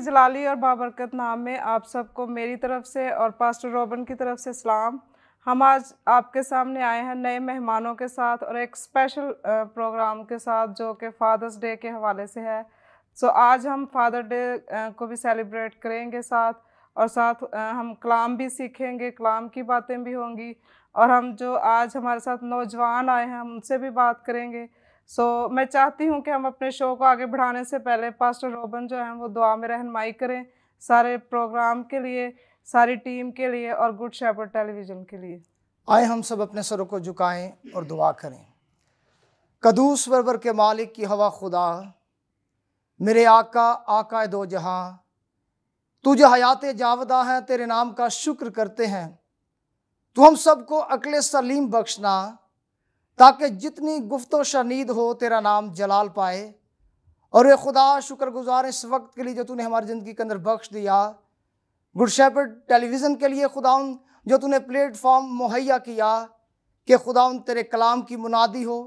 के जलाली और बाबरकत नाम में आप सबको मेरी तरफ से और पास्टर रोबन की तरफ से सलाम हम आज आपके सामने आए हैं नए मेहमानों के साथ और एक स्पेशल प्रोग्राम के साथ जो कि फादर्स डे के हवाले से है सो so, आज हम फादर डे को भी सेलिब्रेट करेंगे साथ और साथ हम कलाम भी सीखेंगे कलाम की बातें भी होंगी और हम जो आज हमारे साथ नौजवान आए हैं हम उनसे भी बात करेंगे सो so, मैं चाहती हूँ कि हम अपने शो को आगे बढ़ाने से पहले पास्टर रोबन जो हैं वो दुआ में रहनमाई करें सारे प्रोग्राम के लिए सारी टीम के लिए और गुड शेपर्ड टेलीविज़न के लिए आए हम सब अपने सरों को झुकाएं और दुआ करें कदूस वरवर के मालिक की हवा खुदा मेरे आका आका दो जहाँ जो हयात जावदा है तेरे नाम का शुक्र करते हैं तो हम सबको अकले सलीम बख्शना ताकि जितनी गुफ्त शनीद हो तेरा नाम जलाल पाए और ये खुदा शुक्रगुजार इस वक्त के लिए जो तूने हमारी ज़िंदगी के अंदर बख्श दिया गुड शेपर्ड टेलीविज़न के लिए खुदा जो तूने प्लेटफॉर्म मुहैया किया कि खुदा तेरे कलाम की मुनादी हो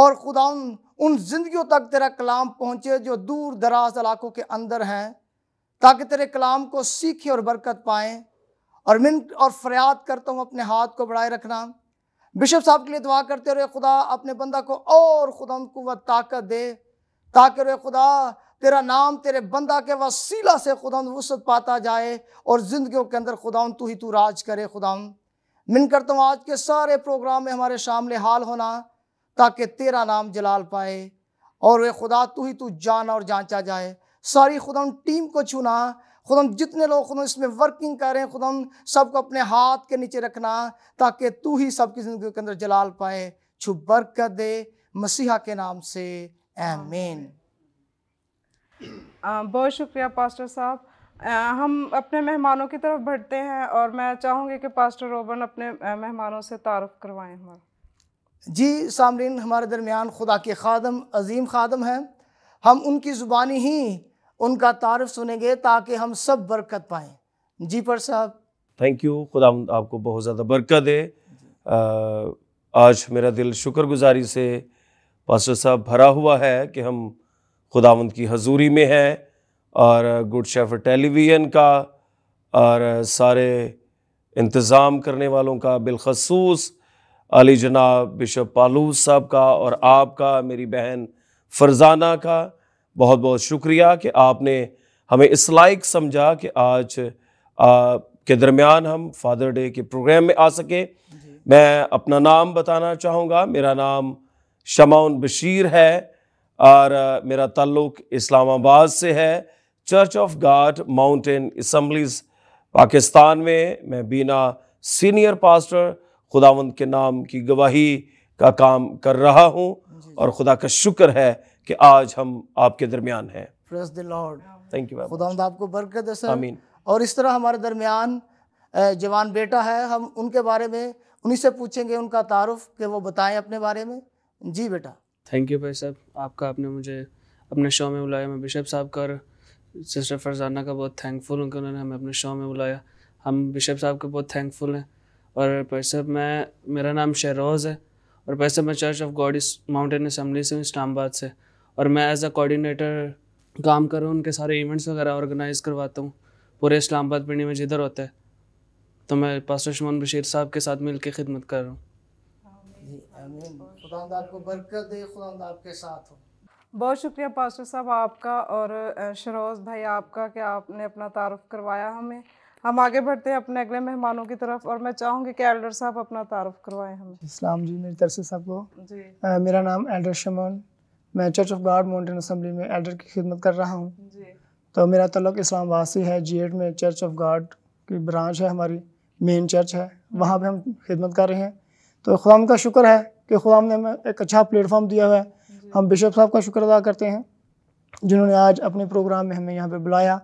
और खुदा उन ज़िंदगियों तक तेरा कलाम पहुँचे जो दूर दराज इलाकों के अंदर हैं ताकि तेरे कलाम को सीखे और बरकत पाएँ और मिन और फरियाद करता हूँ अपने हाथ को बढ़ाए रखना बिशप साहब के लिए दुआ करते रहे खुदा अपने बंदा को और खुदा कुत ताकत दे ताकि रे खुदा तेरा नाम तेरे बंदा के वसीला से खुदा वसत पाता जाए और ज़िंदगी के अंदर खुदा तू ही तू राज करे खुदा मिन करता हूँ आज के सारे प्रोग्राम में हमारे शामिल हाल होना ताकि तेरा नाम जलाल पाए और वे खुदा तू ही तू जान और जांचा जाए सारी खुदा टीम को छूना खुदम जितने लोग खुद इसमें वर्किंग कर रहे हैं खुदम सबको अपने हाथ के नीचे रखना ताकि तू ही सबकी ज़िंदगी के अंदर जलाल पाए छु बरकत दे मसीहा के नाम से आमीन बहुत शुक्रिया पास्टर साहब हम अपने मेहमानों की तरफ बढ़ते हैं और मैं चाहूँगी कि पास्टर रोबन अपने मेहमानों से तारफ़ करवाएँ हमारा जी सामरीन हमारे दरमियान खुदा के खादम अजीम खादम हैं हम उनकी ज़ुबानी ही उनका तारफ़ सुनेंगे ताकि हम सब बरकत पाएँ जी पर साहब थैंक यू खुदा आपको बहुत ज़्यादा बरकत दे आज मेरा दिल शुक्रगुजारी से पास्टर साहब भरा हुआ है कि हम खुदावंद की हजूरी में हैं और गुड शेफ टेलीविज़न का और सारे इंतज़ाम करने वालों का बिलखसूस अली जनाब बिशप पालू साहब का और आपका मेरी बहन फरजाना का बहुत बहुत शुक्रिया कि आपने हमें इस लाइक समझा कि आज आ, के दरमियान हम फादर डे के प्रोग्राम में आ सके मैं अपना नाम बताना चाहूँगा मेरा नाम शमाउन बशीर है और आ, मेरा ताल्लुक इस्लामाबाद से है church of God mountain assemblies Pakistan में मैं बीना सीनियर पास्टर खुदावंद के नाम की गवाही का काम कर रहा हूँ और खुदा का शुक्र है कि आज हम आपके दरमियान हैं praise the Lord thank you खुदा आपको बरकत है सर आमीन और इस तरह हमारे दरमियान जवान बेटा है हम उनके बारे में उन्हीं से पूछेंगे उनका तारुफ कि वो बताएं अपने बारे में जी बेटा थैंक यू भाई साहब आपका आपने मुझे अपने शो में बुलाया मैं बिशप साहब का सिस्टर फरजाना का बहुत थैंकफुल हूँ कि उन्होंने हमें अपने शो में बुलाया हम बिशप साहब के बहुत थैंकफुल हैं और भाई साहब मैं मेरा नाम शहरोज़ है और भाई साहब मैं चर्च ऑफ गॉड इस माउंटेन असम्बली से हूँ इस्लामाबाद से और मैं एज अ कोऑर्डिनेटर काम कर रहा हूँ उनके सारे इवेंट्स वगैरह ऑर्गेनाइज़ करवाता हूँ पूरे इस्लामाबाद पिंडी में जिधर होता है तो मैं पास्टर शमान बशीर साहब के साथ मिल के खिदमत कर रहा हूँ बहुत शुक्रिया पास्टर साहब आपका और शरोज भाई आपका कि आपने अपना तारुफ़ करवाया हमें हम आगे बढ़ते हैं अपने अगले मेहमानों की तरफ और मैं चाहूँगी कि एल्डर साहब अपना तारुफ़ करवाएं हमें इस्लाम जी मेरी तरफ से सबको जी आ, मेरा नाम एल्डर शमान मैं church of God mountain assembly में एल्डर की खिदमत कर रहा हूँ तो मेरा तलक इस्लाम से है जी में चर्च ऑफ गॉड की ब्रांच है हमारी मेन चर्च है वहाँ पर हम खिदमत कर रहे हैं तो खुदाम का शुक्र है कि खुदाम ने हमें एक अच्छा प्लेटफॉर्म दिया हुआ है हम बिशप साहब का शुक्र अदा करते हैं जिन्होंने आज अपने प्रोग्राम में हमें यहाँ पे बुलाया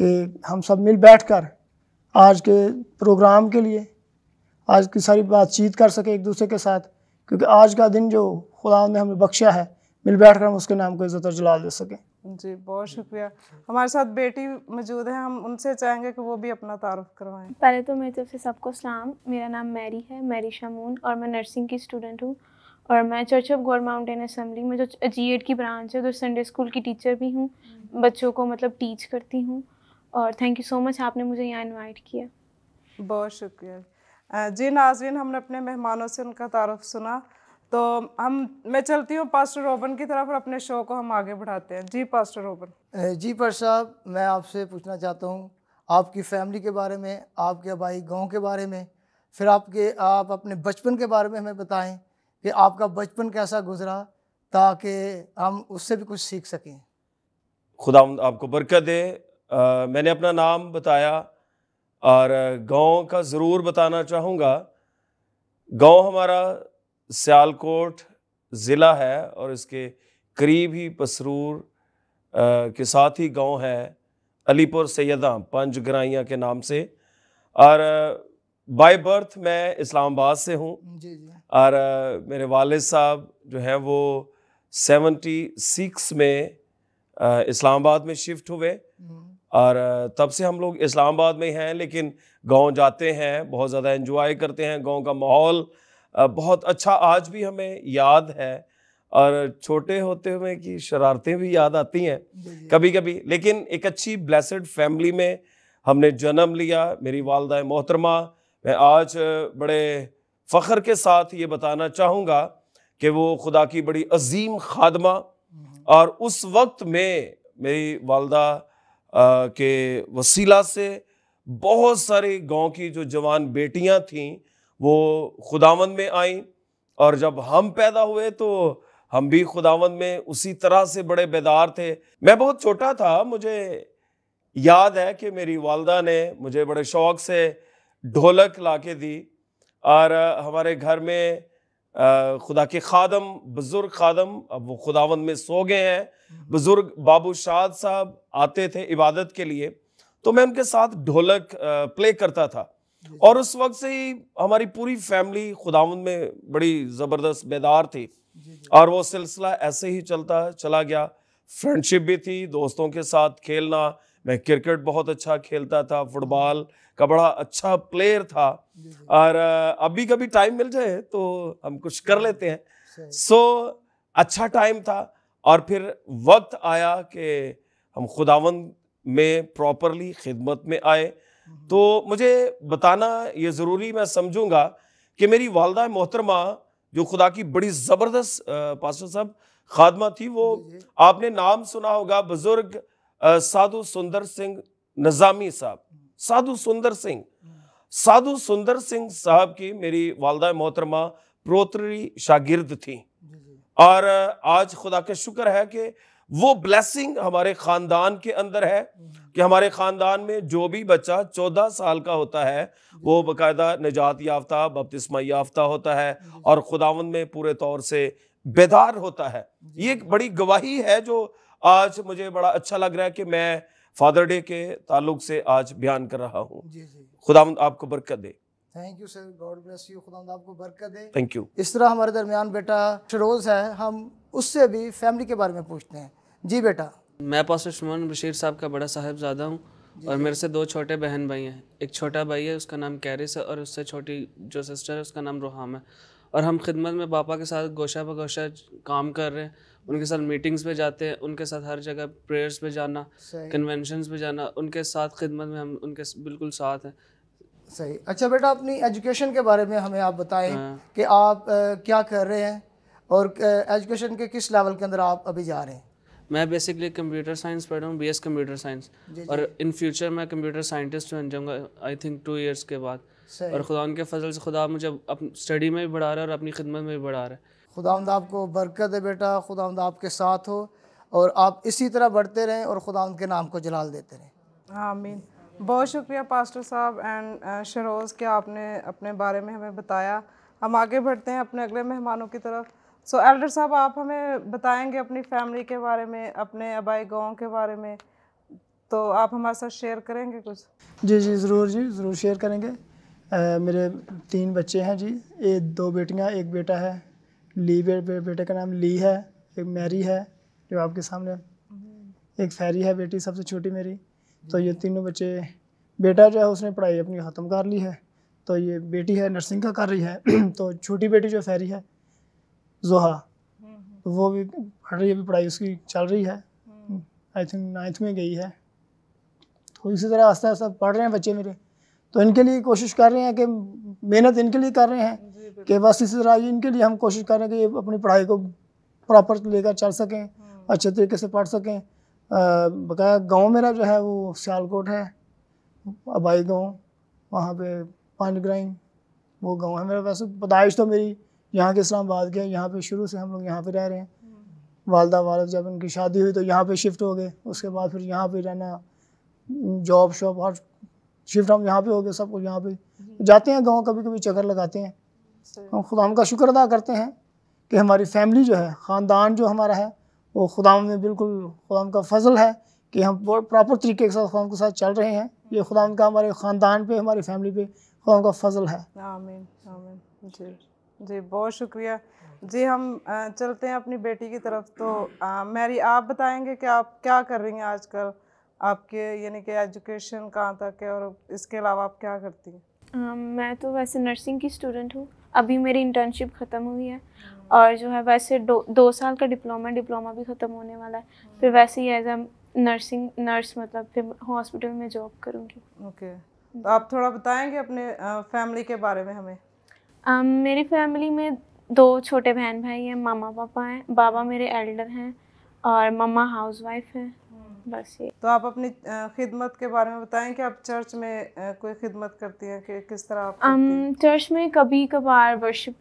कि हम सब मिल बैठ कर आज के प्रोग्राम के लिए आज की सारी बातचीत कर सके एक दूसरे के साथ क्योंकि आज का दिन जो खुदा ने हमें बख्शा है मिल बैठ कर हम उसके नाम को इज्जत और जलाल दे सकें जी बहुत शुक्रिया हमारे साथ बेटी मौजूद है हम उनसे चाहेंगे कि वो भी अपना तारुफ करवाएं पहले तो मेरी तरफ से सबको सलाम मेरा नाम मैरी है मैरी शामून और मैं नर्सिंग की स्टूडेंट हूँ और मैं church of God mountain assembly में जो जी एड की ब्रांच है जो संडे स्कूल की टीचर भी हूँ बच्चों को मतलब टीच करती हूँ और थैंक यू सो मच आपने मुझे यहाँ इन्वाइट किया बहुत शुक्रिया जी नाजरीन हमने अपने मेहमानों से उनका तारफ़ सुना तो हम मैं चलती हूँ पास्टर रोबन की तरफ और अपने शो को हम आगे बढ़ाते हैं जी पास्टर रोबन जी पर साहब मैं आपसे पूछना चाहता हूँ आपकी फैमिली के बारे में आपके आबाई गांव के बारे में फिर आपके आप अपने बचपन के बारे में हमें बताएं कि आपका बचपन कैसा गुजरा ताकि हम उससे भी कुछ सीख सकें खुदा आपको बरकत दे आ, मैंने अपना नाम बताया और गांव का ज़रूर बताना चाहूँगा गांव हमारा सियालकोट ज़िला है और इसके करीब ही पसरूर के साथ ही गांव है अलीपुर सैदा पंच ग्राइया के नाम से और बाय बर्थ मैं इस्लामाबाद से हूँ और मेरे वालिद साहब जो हैं वो सेवेंटी सिक्स में इस्लामाबाद में शिफ्ट हुए हम्म। और तब से हम लोग इस्लामाबाद में हैं लेकिन गांव जाते हैं बहुत ज़्यादा एंजॉय करते हैं गांव का माहौल बहुत अच्छा आज भी हमें याद है और छोटे होते हुए कि शरारतें भी याद आती हैं कभी कभी लेकिन एक अच्छी ब्लेसड फैमिली में हमने जन्म लिया मेरी वालदा मोहतरमा मैं आज बड़े फ़ख्र के साथ ये बताना चाहूँगा कि वो खुदा की बड़ी अजीम खादमा हम्म। और उस वक्त में मेरी वालदा के वसीला से बहुत सारे गांव की जो जवान बेटियाँ थीं वो खुदावंद में आई और जब हम पैदा हुए तो हम भी खुदावंद में उसी तरह से बड़े बेदार थे मैं बहुत छोटा था मुझे याद है कि मेरी वालदा ने मुझे बड़े शौक़ से ढोलक ला के दी और हमारे घर में खुदा के खादम बुज़ुर्ग खादम अब वो खुदावंद में सो गए हैं बुज़ुर्ग बाबू शाद साहब आते थे इबादत के लिए तो मैं उनके साथ ढोलक प्ले करता था और उस वक्त से ही हमारी पूरी फैमिली खुदावंद में बड़ी ज़बरदस्त बेदार थी और वो सिलसिला ऐसे ही चलता चला गया फ्रेंडशिप भी थी दोस्तों के साथ खेलना मैं क्रिकेट बहुत अच्छा खेलता था फुटबॉल का बड़ा अच्छा प्लेयर था और अभी कभी टाइम मिल जाए तो हम कुछ कर लेते हैं सो अच्छा टाइम था और फिर वक्त आया कि हम खुदावंद में प्रॉपरली खिदमत में आए हम्म। तो मुझे बताना ये ज़रूरी मैं समझूंगा कि मेरी वालदा मोहतरमा जो खुदा की बड़ी ज़बरदस्त पास्टर साहब खादमा थी वो आपने नाम सुना होगा बुज़ुर्ग साधु सुंदर सिंह नज़ामी साहब हम्म। साधु सुंदर सिंह साधु सुंदर सिंह साहब की मेरी वालदा मोहतरमा प्रोतरी शागिर्द थी और आज खुदा का शुक्र है कि वो ब्लेसिंग हमारे खानदान के अंदर है कि हमारे खानदान में जो भी बच्चा चौदह साल का होता है वो बाकायदा निजात याफ्ता बपतिस्मा याफ्ता होता है और खुदावंद में पूरे तौर से बेदार होता है ये एक बड़ी गवाही है जो आज मुझे बड़ा अच्छा लग रहा है कि मैं फादर डे के ताल्लुक से आज बयान कर रहा हूँ खुदावंद आपको बरकत दे thank you sir God bless you खुदावंद आपको बरकत दे थैंक यू इस तरह हमारे दरमियान बेटा शरोज है हम उससे भी फैमिली के बारे में पूछते हैं जी बेटा मैं पास सुमन बशीर साहब का बड़ा साहबजादा हूँ और मेरे से दो छोटे बहन भाई हैं एक छोटा भाई है उसका नाम कैरिस है और उससे छोटी जो सिस्टर है उसका नाम रोहाम है और हम खिदमत में पापा के साथ गोशा ब गोशा काम कर रहे हैं उनके साथ मीटिंग्स पे जाते हैं उनके साथ हर जगह प्रेयर्स पे जाना कन्वेंशन पे जाना उनके साथ खिदमत में हम उनके बिल्कुल साथ हैं सही अच्छा बेटा अपनी एजुकेशन के बारे में हमें आप बताएं हाँ। कि आप आ, क्या कर रहे हैं और एजुकेशन के किस लेवल के अंदर आप अभी जा रहे हैं मैं बेसिकली कंप्यूटर साइंस पढ़ रहा हूँ बी एस कंप्यूटर साइंस और इन फ्यूचर मैं कंप्यूटर साइंटिस्ट बन जाऊँगा आई थिंक टू ईयर्स के बाद और खुदा के फजल से खुदा मुझे अपनी स्टडी में भी बढ़ा रहा है और अपनी खिदमत में भी बढ़ा रहा है खुदावंद आपको बरकत है बेटा खुदावंद आपके साथ हो और आप इसी तरह बढ़ते रहें और खुदा के नाम को जलाल देते रहें आमीन बहुत शुक्रिया पास्टर साहब एंड शरोज़ के आपने अपने बारे में हमें बताया हम आगे बढ़ते हैं अपने अगले मेहमानों की तरफ सो एल्डर साहब आप हमें बताएंगे अपनी फैमिली के बारे में अपने आबाई गाँव के बारे में तो आप हमारे साथ शेयर करेंगे कुछ जी जी ज़रूर जी ज़रूर शेयर करेंगे आ, मेरे तीन बच्चे हैं जी एक दो बेटियां एक बेटा है ली बे, बे, बेटे का नाम ली है एक मैरी है जो आपके सामने हम्म। एक फैरी है बेटी सबसे छोटी मेरी तो ये तीनों बच्चे बेटा जो है उसने पढ़ाई अपनी ख़त्म कर ली है तो ये बेटी है नर्सिंग का कर रही है तो छोटी बेटी जो फैरी है जोहा तो वो भी पढ़ रही है अभी पढ़ाई उसकी चल रही है आई थिंक नाइन्थ में गई है तो इसी तरह आस्ता आस्ता पढ़ रहे हैं बच्चे मेरे तो इनके लिए कोशिश कर रहे हैं कि मेहनत इनके लिए कर रहे हैं कि बस इसी तरह इनके लिए हम कोशिश कर रहे हैं कि ये अपनी पढ़ाई को प्रॉपर लेकर चल सकें हम्म। अच्छे तरीके से पढ़ सकें बकाया गांव मेरा जो है वो सियालकोट है अबाई गांव वहाँ पे ग्राइंग वो गांव है मेरा वैसे पैदाइश तो मेरी यहाँ के इस्लामाबाद गए यहाँ पे शुरू से हम लोग यहाँ पे रह रहे हैं वालदा वाल जब उनकी शादी हुई तो यहाँ पे शिफ्ट हो गए उसके बाद फिर यहाँ पे रहना जॉब शॉप हर शिफ्ट हम यहाँ पे हो गए सब कुछ यहाँ पे जाते हैं गाँव कभी कभी चक्कर लगाते हैं हम खुदाम का शुक्र अदा करते हैं कि हमारी फैमिली जो है ख़ानदान जो हमारा है वो खुदाम में बिल्कुल खुदाम का फजल है कि हम प्रॉपर तरीके के साथ खुदाम के साथ चल रहे हैं ये खुदाम का हमारे ख़ानदान पे हमारी फैमिली पे खुदाम का फजल है आमें, आमें, जी बहुत शुक्रिया जी हम चलते हैं अपनी बेटी की तरफ तो मैरी आप बताएंगे कि आप क्या कर रही हैं आजकल आपके यानी कि एजुकेशन कहाँ तक है और इसके अलावा आप क्या करती हैं मैं तो वैसे नर्सिंग की स्टूडेंट हूँ अभी मेरी इंटर्नशिप ख़त्म हुई है हम्म। और जो है वैसे दो दो साल का डिप्लोमा डिप्लोमा भी ख़त्म होने वाला है हम्म। फिर वैसे ही एज अ नर्सिंग नर्स मतलब फिर हॉस्पिटल में जॉब करूँगी ओके तो आप थोड़ा बताएंगे अपने फैमिली के बारे में हमें um, मेरी फैमिली में दो छोटे बहन भाई हैं मामा पापा हैं बाबा मेरे एल्डर हैं और मम्मा हाउस वाइफ हैं हम्म। बस ये तो आप अपनी खिदमत के बारे में बताएं कि आप चर्च में कोई खिदमत करती हैं कि किस तरह आप um, चर्च में कभी कभार वर्शिप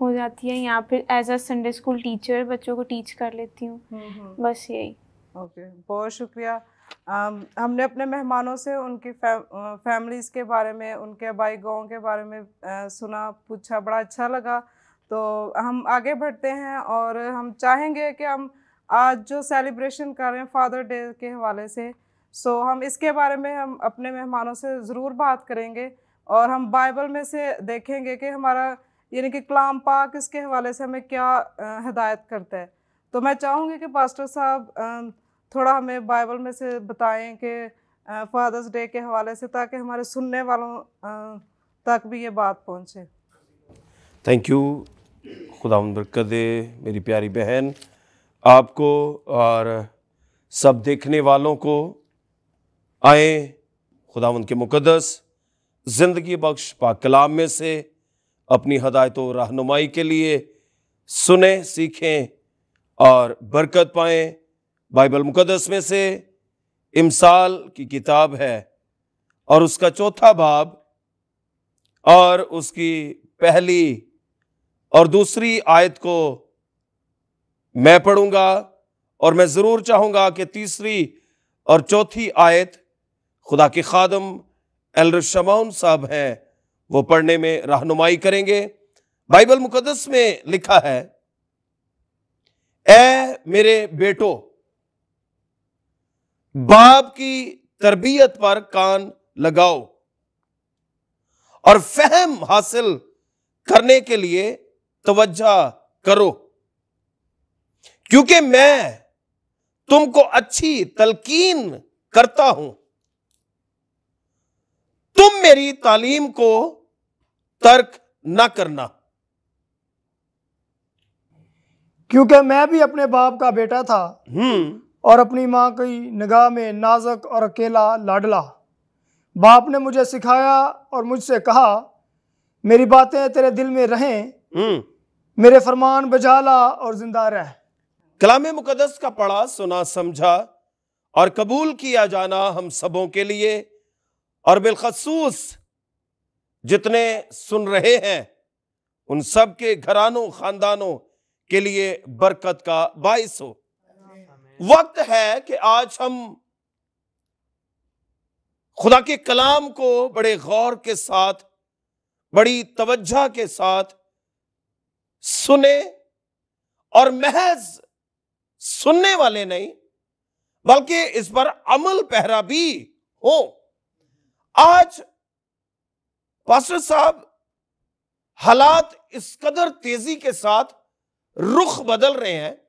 हो जाती है या फिर as a Sunday school teacher बच्चों को टीच कर लेती हूँ हम्म, हम्म। बस यही ओके okay. बहुत शुक्रिया हमने अपने मेहमानों से उनकी फैम, फैमिलीज़ के बारे में उनके भाई गाँव के बारे में सुना पूछा बड़ा अच्छा लगा तो हम आगे बढ़ते हैं और हम चाहेंगे कि हम आज जो सेलिब्रेशन कर रहे हैं फादर डे के हवाले से सो हम इसके बारे में हम अपने मेहमानों से ज़रूर बात करेंगे और हम बाइबल में से देखेंगे कि हमारा यानी कि कलाम पाक इसके हवाले से हमें क्या हदायत करता है तो मैं चाहूँगी कि पास्टर साहब थोड़ा हमें बाइबल में से बताएं कि फादर्स डे के हवाले से ताकि हमारे सुनने वालों तक भी ये बात पहुंचे थैंक यू खुदा बरकत दे मेरी प्यारी बहन आपको और सब देखने वालों को आए खुदा के मुकदस ज़िंदगी बख्श पा कलाम में से अपनी हदायत और रहनुमाई के लिए सुने सीखें और बरकत पाएँ बाइबल मुकदस में से इमसाल की किताब है और उसका चौथा भाव और उसकी पहली और दूसरी आयत को मैं पढ़ूंगा और मैं ज़रूर चाहूंगा कि तीसरी और चौथी आयत खुदा के खादम एलरशमाउन साहब हैं वो पढ़ने में रहनुमाई करेंगे बाइबल मुकदस में लिखा है ए मेरे बेटो बाप की तरबियत पर कान लगाओ और फहम हासिल करने के लिए तवज्जा करो क्योंकि मैं तुमको अच्छी तलकीन करता हूं तुम मेरी तालीम को तर्क ना करना क्योंकि मैं भी अपने बाप का बेटा था हम्म। और अपनी माँ की निगाह में नाजक और अकेला लाडला बाप ने मुझे सिखाया और मुझसे कहा मेरी बातें तेरे दिल में रहें हम्म। मेरे फरमान बजाला और जिंदा रह कलाम मुकदस का पढ़ा सुना समझा और कबूल किया जाना हम सबों के लिए और बिलखसूस जितने सुन रहे हैं उन सब के घरानों खानदानों के लिए बरकत का बायस हो वक्त है कि आज हम खुदा के कलाम को बड़े गौर के साथ बड़ी तवज्जा के साथ सुने और महज सुनने वाले नहीं बल्कि इस पर अमल पहरा भी हो आज पास्टर साहब हालात इस कदर तेजी के साथ रुख बदल रहे हैं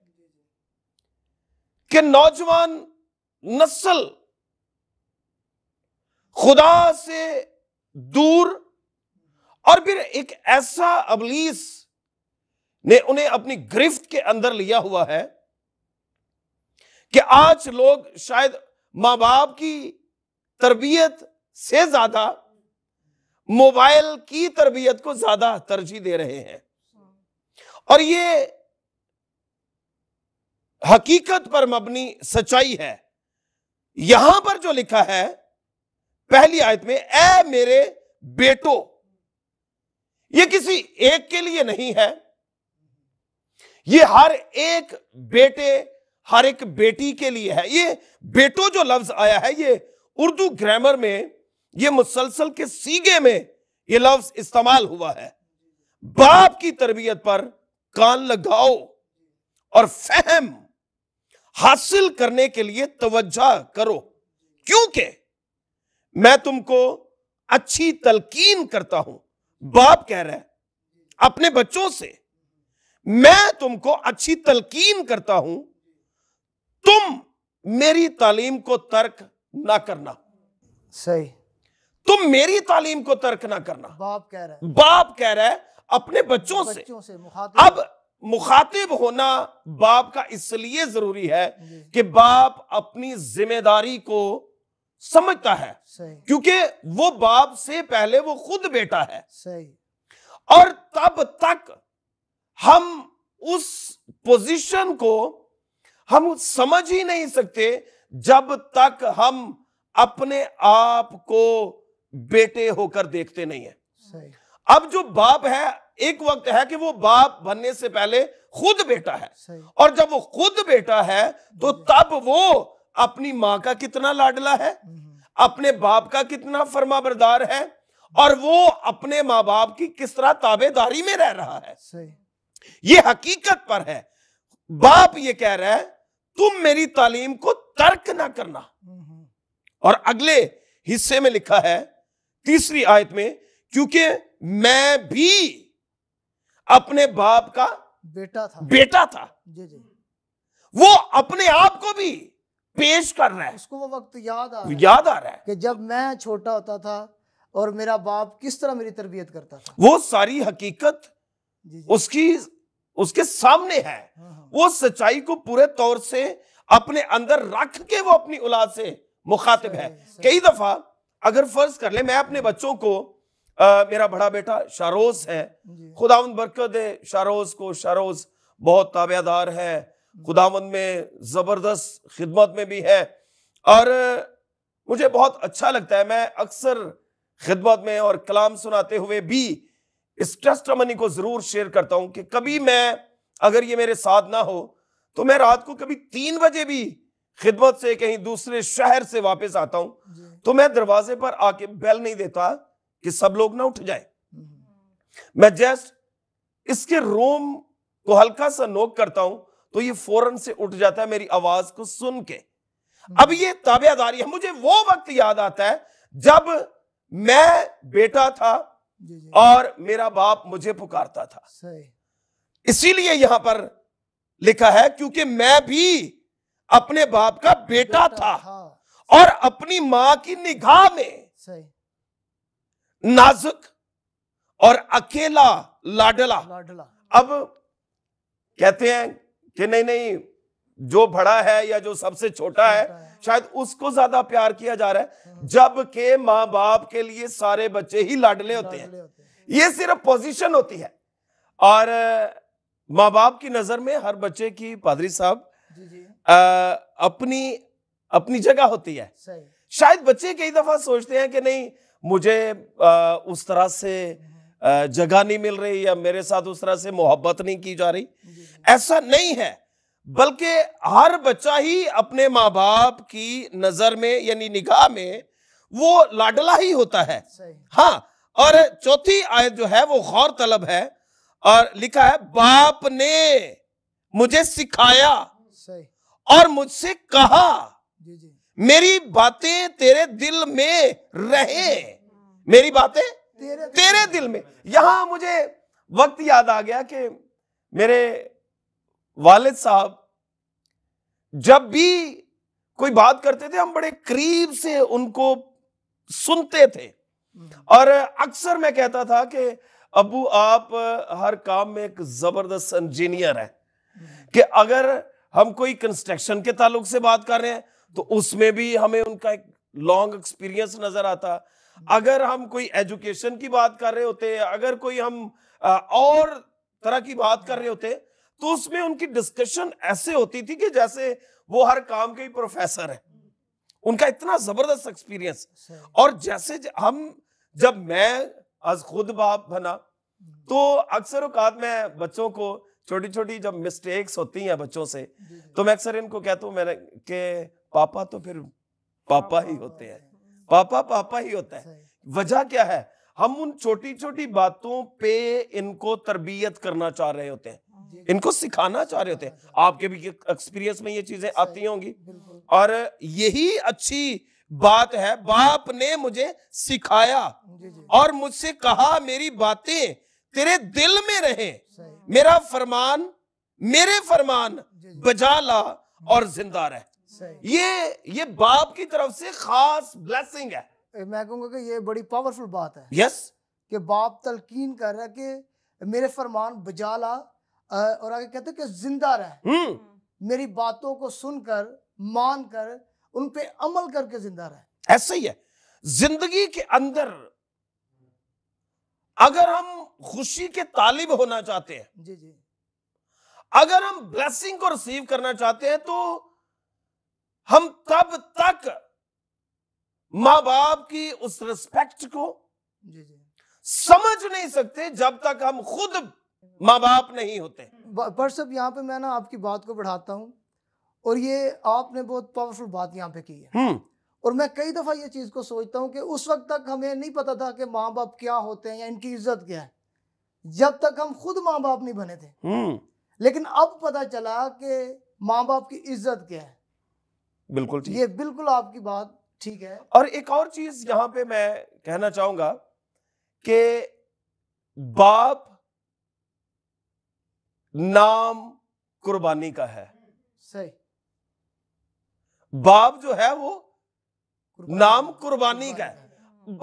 कि नौजवान नस्ल खुदा से दूर और फिर एक ऐसा अबलीस ने उन्हें अपनी गिरफ्त के अंदर लिया हुआ है कि आज लोग शायद मां बाप की तरबियत से ज्यादा मोबाइल की तरबियत को ज्यादा तरजीह दे रहे हैं और ये हकीकत पर मबनी सच्चाई है यहां पर जो लिखा है पहली आयत में ए मेरे बेटो ये किसी एक के लिए नहीं है ये हर एक बेटे हर एक बेटी के लिए है ये बेटो जो लफ्ज आया है ये उर्दू ग्रामर में ये मुसलसल के सीगे में ये लफ्ज इस्तेमाल हुआ है बाप की तरबियत पर कान लगाओ और फहम हासिल करने के लिए तवज्जा करो क्योंकि मैं तुमको अच्छी तलकीन करता हूं बाप कह रहा है अपने बच्चों से मैं तुमको अच्छी तलकीन करता हूं तुम मेरी तालीम को तर्क ना करना सही तुम मेरी तालीम को तर्क ना करना बाप कह रहा है बाप कह रहा है अपने बच्चों, बच्चों से, से अब मुखातिब होना हम्म। बाप का इसलिए जरूरी है कि बाप अपनी जिम्मेदारी को समझता है क्योंकि वो बाप से पहले वो खुद बेटा है सही और तब तक हम उस पोजीशन को हम समझ ही नहीं सकते जब तक हम अपने आप को बेटे होकर देखते नहीं है अब जो बाप है एक वक्त है कि वो बाप बनने से पहले खुद बेटा है और जब वो खुद बेटा है तो हम्म। तब वो अपनी माँ का कितना लाडला है हम्म। अपने बाप का कितना फर्मा बरदार है और वो अपने माँ बाप की किस तरह ताबेदारी में रह रहा है ये हकीकत पर है बाप ये कह रहा है तुम मेरी तालीम को तर्क ना करना हम्म। और अगले हिस्से में लिखा है तीसरी आयत में क्योंकि मैं भी अपने बाप का बेटा था बेटा था जी जी वो अपने आप को भी पेश कर रहा है उसको वो वक्त याद आ रहा है याद आ रहा है कि जब मैं छोटा होता था और मेरा बाप किस तरह मेरी तरबियत करता था वो सारी हकीकत जी जी। उसकी उसके सामने है हाँ, हाँ। वो सच्चाई को पूरे तौर से अपने अंदर रख के वो अपनी औलाद से मुखातिब है कई दफा अगर फर्ज कर ले मैं अपने बच्चों को आ, मेरा बड़ा बेटा शारोज है खुदावन बरकत दे शारोज को शारोज बहुत ताबेदार है खुदावन में ज़बरदस्त खिदमत में भी है और मुझे बहुत अच्छा लगता है मैं अक्सर खिदमत में और कलाम सुनाते हुए भी इस ट्रस्ट मनी को ज़रूर शेयर करता हूं कि कभी मैं अगर ये मेरे साथ ना हो तो मैं रात को कभी तीन बजे भी खिदमत से कहीं दूसरे शहर से वापस आता हूँ तो मैं दरवाजे पर आके बैल नहीं देता कि सब लोग ना उठ जाए हम्म। मैं जस्ट इसके रोम को हल्का सा नोक करता हूं तो ये फौरन से उठ जाता है मेरी आवाज को सुन के हम्म। अब ये ताबेदारी है मुझे वो वक्त याद आता है जब मैं बेटा था और मेरा बाप मुझे पुकारता था इसीलिए यहां पर लिखा है क्योंकि मैं भी अपने बाप का बेटा था और अपनी मां की निगाह में नाजुक और अकेला लाडला लाडला अब कहते हैं कि नहीं नहीं जो बड़ा है या जो सबसे छोटा है शायद उसको ज्यादा प्यार किया जा रहा है जबकि माँ बाप के लिए सारे बच्चे ही लाडले होते हैं ये सिर्फ पोजीशन होती है और माँ बाप की नजर में हर बच्चे की पादरी साहब अपनी अपनी जगह होती है शायद बच्चे कई दफा सोचते हैं कि नहीं मुझे आ, उस तरह से जगह नहीं मिल रही या मेरे साथ उस तरह से मोहब्बत नहीं की जा रही ऐसा नहीं है बल्कि हर बच्चा ही अपने माँ बाप की नजर में यानी निगाह में वो लाडला ही होता है हाँ और चौथी आयत जो है वो गौर तलब है और लिखा है बाप ने मुझे सिखाया और मुझसे कहा मेरी बातें तेरे दिल में रहे मेरी बातें तेरे, तेरे दिल में यहां मुझे वक्त याद आ गया कि मेरे वालिद साहब जब भी कोई बात करते थे हम बड़े करीब से उनको सुनते थे और अक्सर मैं कहता था कि अबू आप हर काम में एक जबरदस्त इंजीनियर है कि अगर हम कोई कंस्ट्रक्शन के ताल्लुक से बात कर रहे हैं तो उसमें भी हमें उनका एक लॉन्ग एक्सपीरियंस नजर आता अगर हम कोई एजुकेशन की बात कर रहे होते अगर कोई हम और तरह की बात कर रहे होते तो उसमें उनकी डिस्कशन ऐसे होती थी कि जैसे वो हर काम के ही प्रोफेसर है उनका इतना जबरदस्त एक्सपीरियंस और जैसे हम जब मैं आज खुद बाप बना तो अक्सर औकात में बच्चों को छोटी छोटी जब मिस्टेक्स होती हैं बच्चों से तो मैं अक्सर इनको कहता हूँ मैंने के पापा तो फिर पापा ही होते हैं पापा पापा ही होता है वजह क्या है हम उन छोटी छोटी बातों पे इनको तरबियत करना चाह रहे होते हैं हाँ। इनको सिखाना चाह रहे होते हैं आपके भी एक्सपीरियंस में ये चीजें आती होंगी और यही अच्छी बात है बाप ने मुझे सिखाया और मुझसे कहा मेरी बातें तेरे दिल में रहे मेरा फरमान मेरे फरमान बजा ला और जिंदा रहे ये ये बाप की तरफ से खास ब्लेसिंग है मैं कहूंगा कि ये बड़ी पावरफुल बात है यस कि बाप तलकीन कर रहा है कि मेरे फरमान बजा ला और आगे कहते कि जिंदा रहे हम्म। मेरी बातों को सुनकर मान कर उन पे अमल करके जिंदा रहे ऐसा ही है जिंदगी के अंदर अगर हम खुशी के तालिब होना चाहते हैं जी जी अगर हम ब्लेसिंग को रिसीव करना चाहते हैं तो हम तब तक मां बाप की उस रिस्पेक्ट को समझ नहीं सकते जब तक हम खुद माँ बाप नहीं होते पर सब यहाँ पे मैं ना आपकी बात को बढ़ाता हूँ और ये आपने बहुत पावरफुल बात यहाँ पे की है हम्म। और मैं कई दफ़ा ये चीज़ को सोचता हूँ कि उस वक्त तक हमें नहीं पता था कि माँ बाप क्या होते हैं या इनकी इज्जत क्या है जब तक हम खुद माँ बाप नहीं बने थे हम्म। लेकिन अब पता चला कि माँ बाप की इज्जत क्या है बिल्कुल ठीक ये बिल्कुल आपकी बात ठीक है और एक और चीज यहां पे मैं कहना चाहूंगा कि बाप नाम कुर्बानी का है सही बाप जो है वो कुर्बानी नाम कुर्बानी का है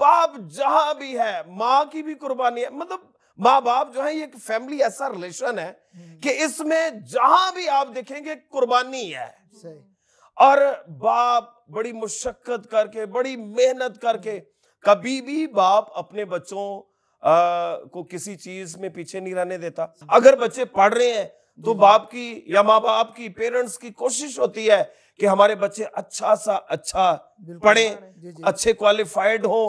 बाप जहां भी है माँ की भी कुर्बानी है मतलब माँ बाप जो है ये एक फैमिली ऐसा रिलेशन है हम्म। कि इसमें जहां भी आप देखेंगे कुर्बानी है सही और बाप बड़ी मुशक्कत करके बड़ी मेहनत करके कभी भी बाप अपने बच्चों आ, को किसी चीज में पीछे नहीं रहने देता अगर बच्चे पढ़ रहे हैं तो हाँ। बाप की या माँ बाप की पेरेंट्स की कोशिश होती है कि हमारे बच्चे अच्छा सा अच्छा पढ़े अच्छे क्वालिफाइड हो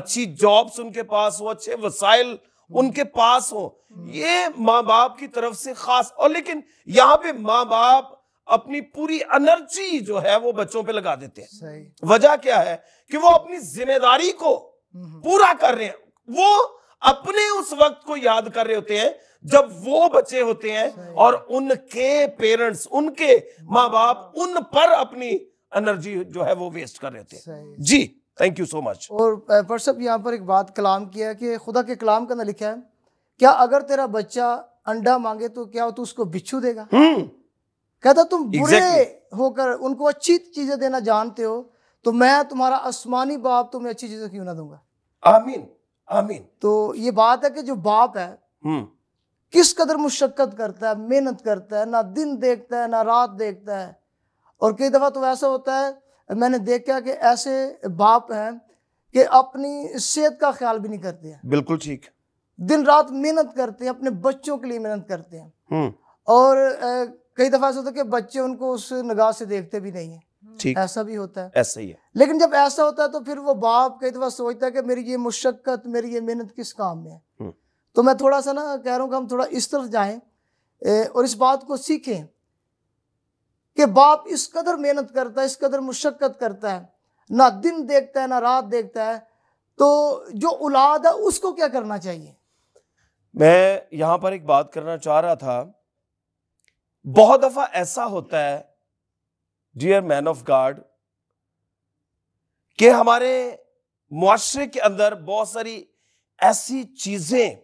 अच्छी जॉब्स उनके पास हो अच्छे वसाइल हम्म। उनके पास हो हम्म। ये माँ बाप की तरफ से खास और लेकिन यहाँ पे माँ बाप अपनी पूरी एनर्जी जो है वो बच्चों पे लगा देते हैं वजह क्या है कि वो अपनी जिम्मेदारी को पूरा कर रहे हैं वो अपने उस वक्त को याद कर रहे होते हैं जब वो बच्चे होते हैं और उनके पेरेंट्स उनके माँ बाप हाँ। उन पर अपनी एनर्जी जो है वो वेस्ट कर रहे हैं जी थैंक यू सो मच और पर सब यहाँ पर एक बात कलाम किया कि खुदा के कलाम का ना लिखा है क्या अगर तेरा बच्चा अंडा मांगे तो क्या तू उसको बिच्छू देगा हम्म। कहता तुम बुरे exactly. होकर उनको अच्छी चीजें देना जानते हो तो मैं तुम्हारा आसमानी बाप तुम्हें अच्छी चीजें क्यों ना दूंगा आमीन आमीन तो ये बात है कि जो बाप है हम्म। किस कदर मुशक्कत करता है मेहनत करता है ना दिन देखता है ना रात देखता है और कई दफ़ा तो ऐसा होता है मैंने देखा कि ऐसे बाप हैं कि अपनी सेहत का ख्याल भी नहीं करते हैं बिल्कुल ठीक दिन रात मेहनत करते हैं अपने बच्चों के लिए मेहनत करते हैं हम्म। और कई दफा ऐसा होता है कि बच्चे उनको उस निगाह से देखते भी नहीं है ठीक ऐसा भी होता है ऐसा ही है लेकिन जब ऐसा होता है तो फिर वो बाप कई दफा सोचता है कि मेरी ये मुशक्कत मेरी ये मेहनत किस काम में है हम्म। तो मैं थोड़ा सा ना कह रहा हूँ कि हम थोड़ा इस तरफ जाए और इस बात को सीखें कि बाप इस कदर मेहनत करता है इस कदर मुशक्क़त करता है ना दिन देखता है ना रात देखता है तो जो औलाद है उसको क्या करना चाहिए मैं यहां पर एक बात करना चाह रहा था बहुत दफा ऐसा होता है डियर मैन ऑफ गॉड कि हमारे मुआरे के अंदर बहुत सारी ऐसी चीजें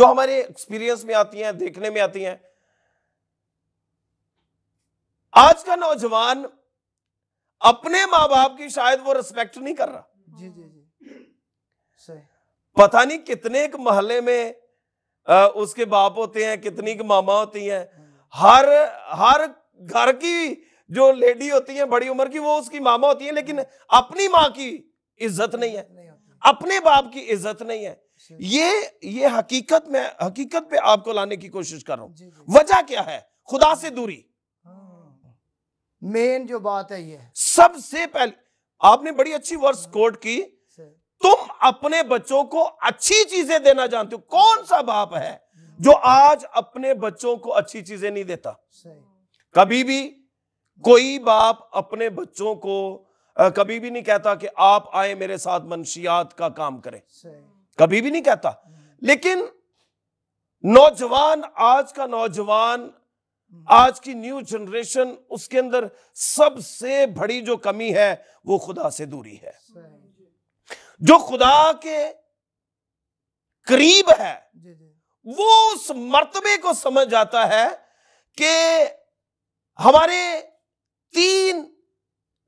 जो हमारे एक्सपीरियंस में आती हैं देखने में आती हैं आज का नौजवान अपने मां बाप की शायद वो रिस्पेक्ट नहीं कर रहा जी जी जी सही पता नहीं कितने एक महल्ले में आ, उसके बाप होते हैं कितनी मामा होती हैं हाँ। हर हर घर की जो लेडी होती है बड़ी उम्र की वो उसकी मामा होती है लेकिन अपनी माँ की इज्जत नहीं है अपने बाप की इज्जत नहीं है अच्छा। ये ये हकीकत में हकीकत पे आपको लाने की कोशिश कर रहा हूं वजह क्या है खुदा से दूरी हाँ। मेन जो बात है ये सबसे पहले आपने बड़ी अच्छी वर्ष हाँ। कोट की तुम अपने बच्चों को अच्छी चीजें देना जानते हो कौन सा बाप है जो आज अपने बच्चों को अच्छी चीजें नहीं देता कभी भी कोई बाप अपने बच्चों को आ, कभी भी नहीं कहता कि आप आए मेरे साथ मनशियात का काम करें कभी भी नहीं कहता लेकिन नौजवान आज का नौजवान आज की न्यू जनरेशन उसके अंदर सबसे बड़ी जो कमी है वो खुदा से दूरी है जो खुदा के करीब है वो उस मर्तबे को समझ जाता है कि हमारे तीन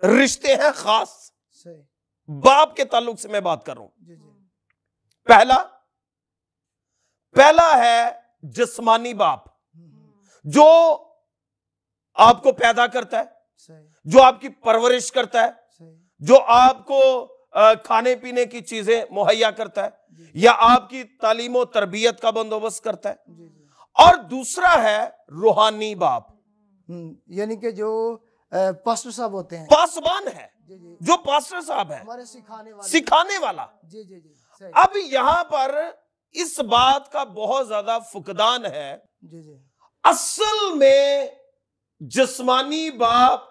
रिश्ते हैं खास बाप के ताल्लुक से मैं बात कर रहा हूं पहला पहला है जिस्मानी बाप हम्म। जो आपको पैदा करता है जो आपकी परवरिश करता है जो आपको खाने पीने की चीजें मुहैया करता है या आपकी तालीम और तरबियत का बंदोबस्त करता है और दूसरा है रूहानी बाप हम्म, यानी कि जो पास्टर साहब होते हैं पासवान है जो पास्टर साहब है सिखाने वाले सिखाने वाला जी जी जी अब यहाँ पर इस बात का बहुत ज्यादा फुकदान है जी जी असल में जिस्मानी बाप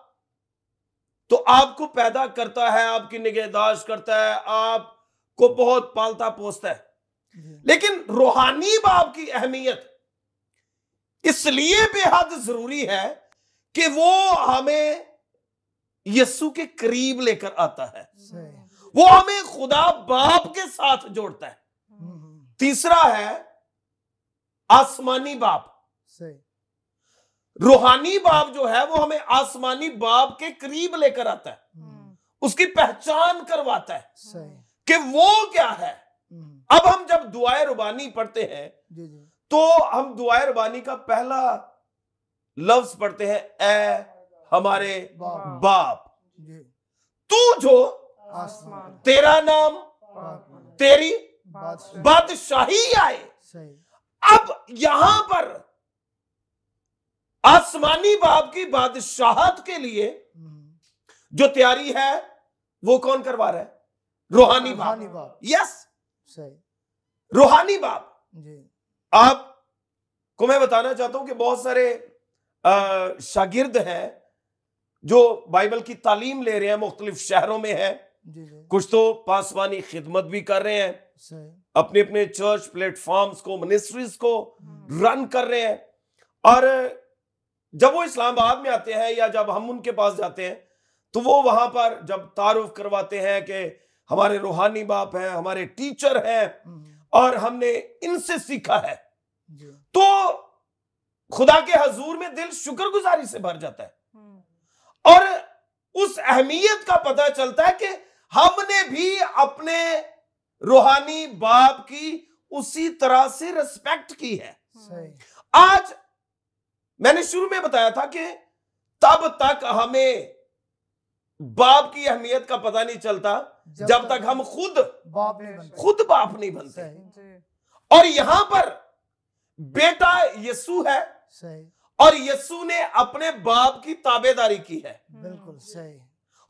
तो आपको पैदा करता है आपकी निगहदाश्त करता है आप को बहुत पालता पोसता है लेकिन रूहानी बाप की अहमियत इसलिए बेहद जरूरी है कि वो हमें यस्सु के करीब लेकर आता है वो हमें खुदा बाप के साथ जोड़ता है हम्म, हम्म। तीसरा है आसमानी बाप रूहानी बाप जो है वो हमें आसमानी बाप के करीब लेकर आता है हम्म। उसकी पहचान करवाता है कि वो क्या है हम्म। अब हम जब दुआए रुबानी पढ़ते हैं तो हम दुआए रुबानी का पहला लफ्ज पढ़ते हैं ए हमारे बाप तू जो तेरा नाम तेरी बादशाही आए अब यहां पर आसमानी बाप की बादशाहत के लिए हम्म। जो तैयारी है वो कौन करवा रहा है रूहानी बाप यस रूहानी बाप जी आप को मैं बताना चाहता हूं कि बहुत सारे शागिर्द हैं जो बाइबल की तालीम ले रहे हैं मुख्तलिफ शहरों में है कुछ तो पासवानी खिदमत भी कर रहे हैं अपने अपने चर्च प्लेटफॉर्म्स को मिनिस्ट्रीज को रन हम्म। कर रहे हैं और जब वो इस्लामाबाद में आते हैं या जब हम उनके पास जाते हैं तो वो वहां पर जब तारुफ करवाते हैं कि हमारे रूहानी बाप हैं हमारे टीचर हैं हम्म। और हमने इनसे सीखा है तो खुदा के हजूर में दिल शुक्रगुजारी से भर जाता है हम्म। और उस अहमियत का पता चलता है कि हमने भी अपने रूहानी बाप की उसी तरह से रिस्पेक्ट की है आज मैंने शुरू में बताया था कि तब तक हमें बाप की अहमियत का पता नहीं चलता जब, तक हम खुद बाप खुद बाप नहीं बनते और यहां पर बेटा यसु है और यसु ने अपने बाप की ताबेदारी की है हम्म। बिल्कुल सही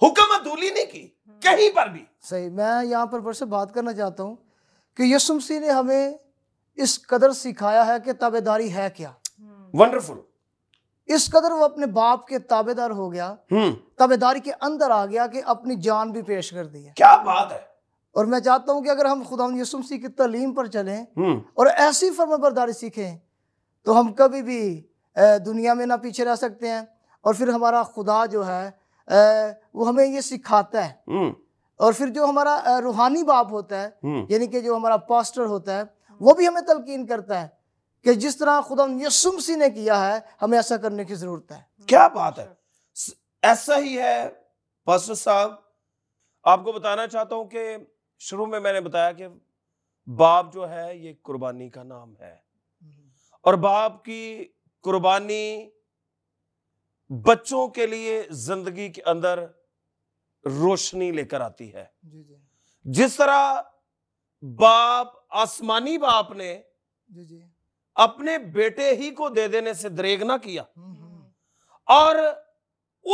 हुक्म अदूली नहीं की हम्म। कहीं पर भी सही मैं यहां पर से बात करना चाहता हूं कि यसुमसी ने हमें इस कदर सिखाया है कि ताबेदारी है क्या वंडरफुल इस कदर वो अपने बाप के ताबेदार हो गया हम्म। ताबेदारी के अंदर आ गया कि अपनी जान भी पेश कर दी है क्या बात है और मैं चाहता हूँ कि अगर हम खुदा यसुम की तलीम पर चलें हम्म। और ऐसी फर्मबरदारी सीखें तो हम कभी भी दुनिया में ना पीछे रह सकते हैं और फिर हमारा खुदा जो है वो हमें ये सिखाता है हम्म। और फिर जो हमारा रूहानी बाप होता है यानी कि जो हमारा पास्टर होता है वो भी हमें तलकीन करता है कि जिस तरह खुदा यसुम सी ने किया है हमें ऐसा करने की ज़रूरत है क्या बात है ऐसा ही है पास्टर साहब आपको बताना चाहता हूं कि शुरू में मैंने बताया कि बाप जो है ये कुर्बानी का नाम है और बाप की कुर्बानी बच्चों के लिए जिंदगी के अंदर रोशनी लेकर आती है जिस तरह बाप आसमानी बाप ने अपने बेटे ही को दे देने से दरेग ना किया हम्म, हम्म। और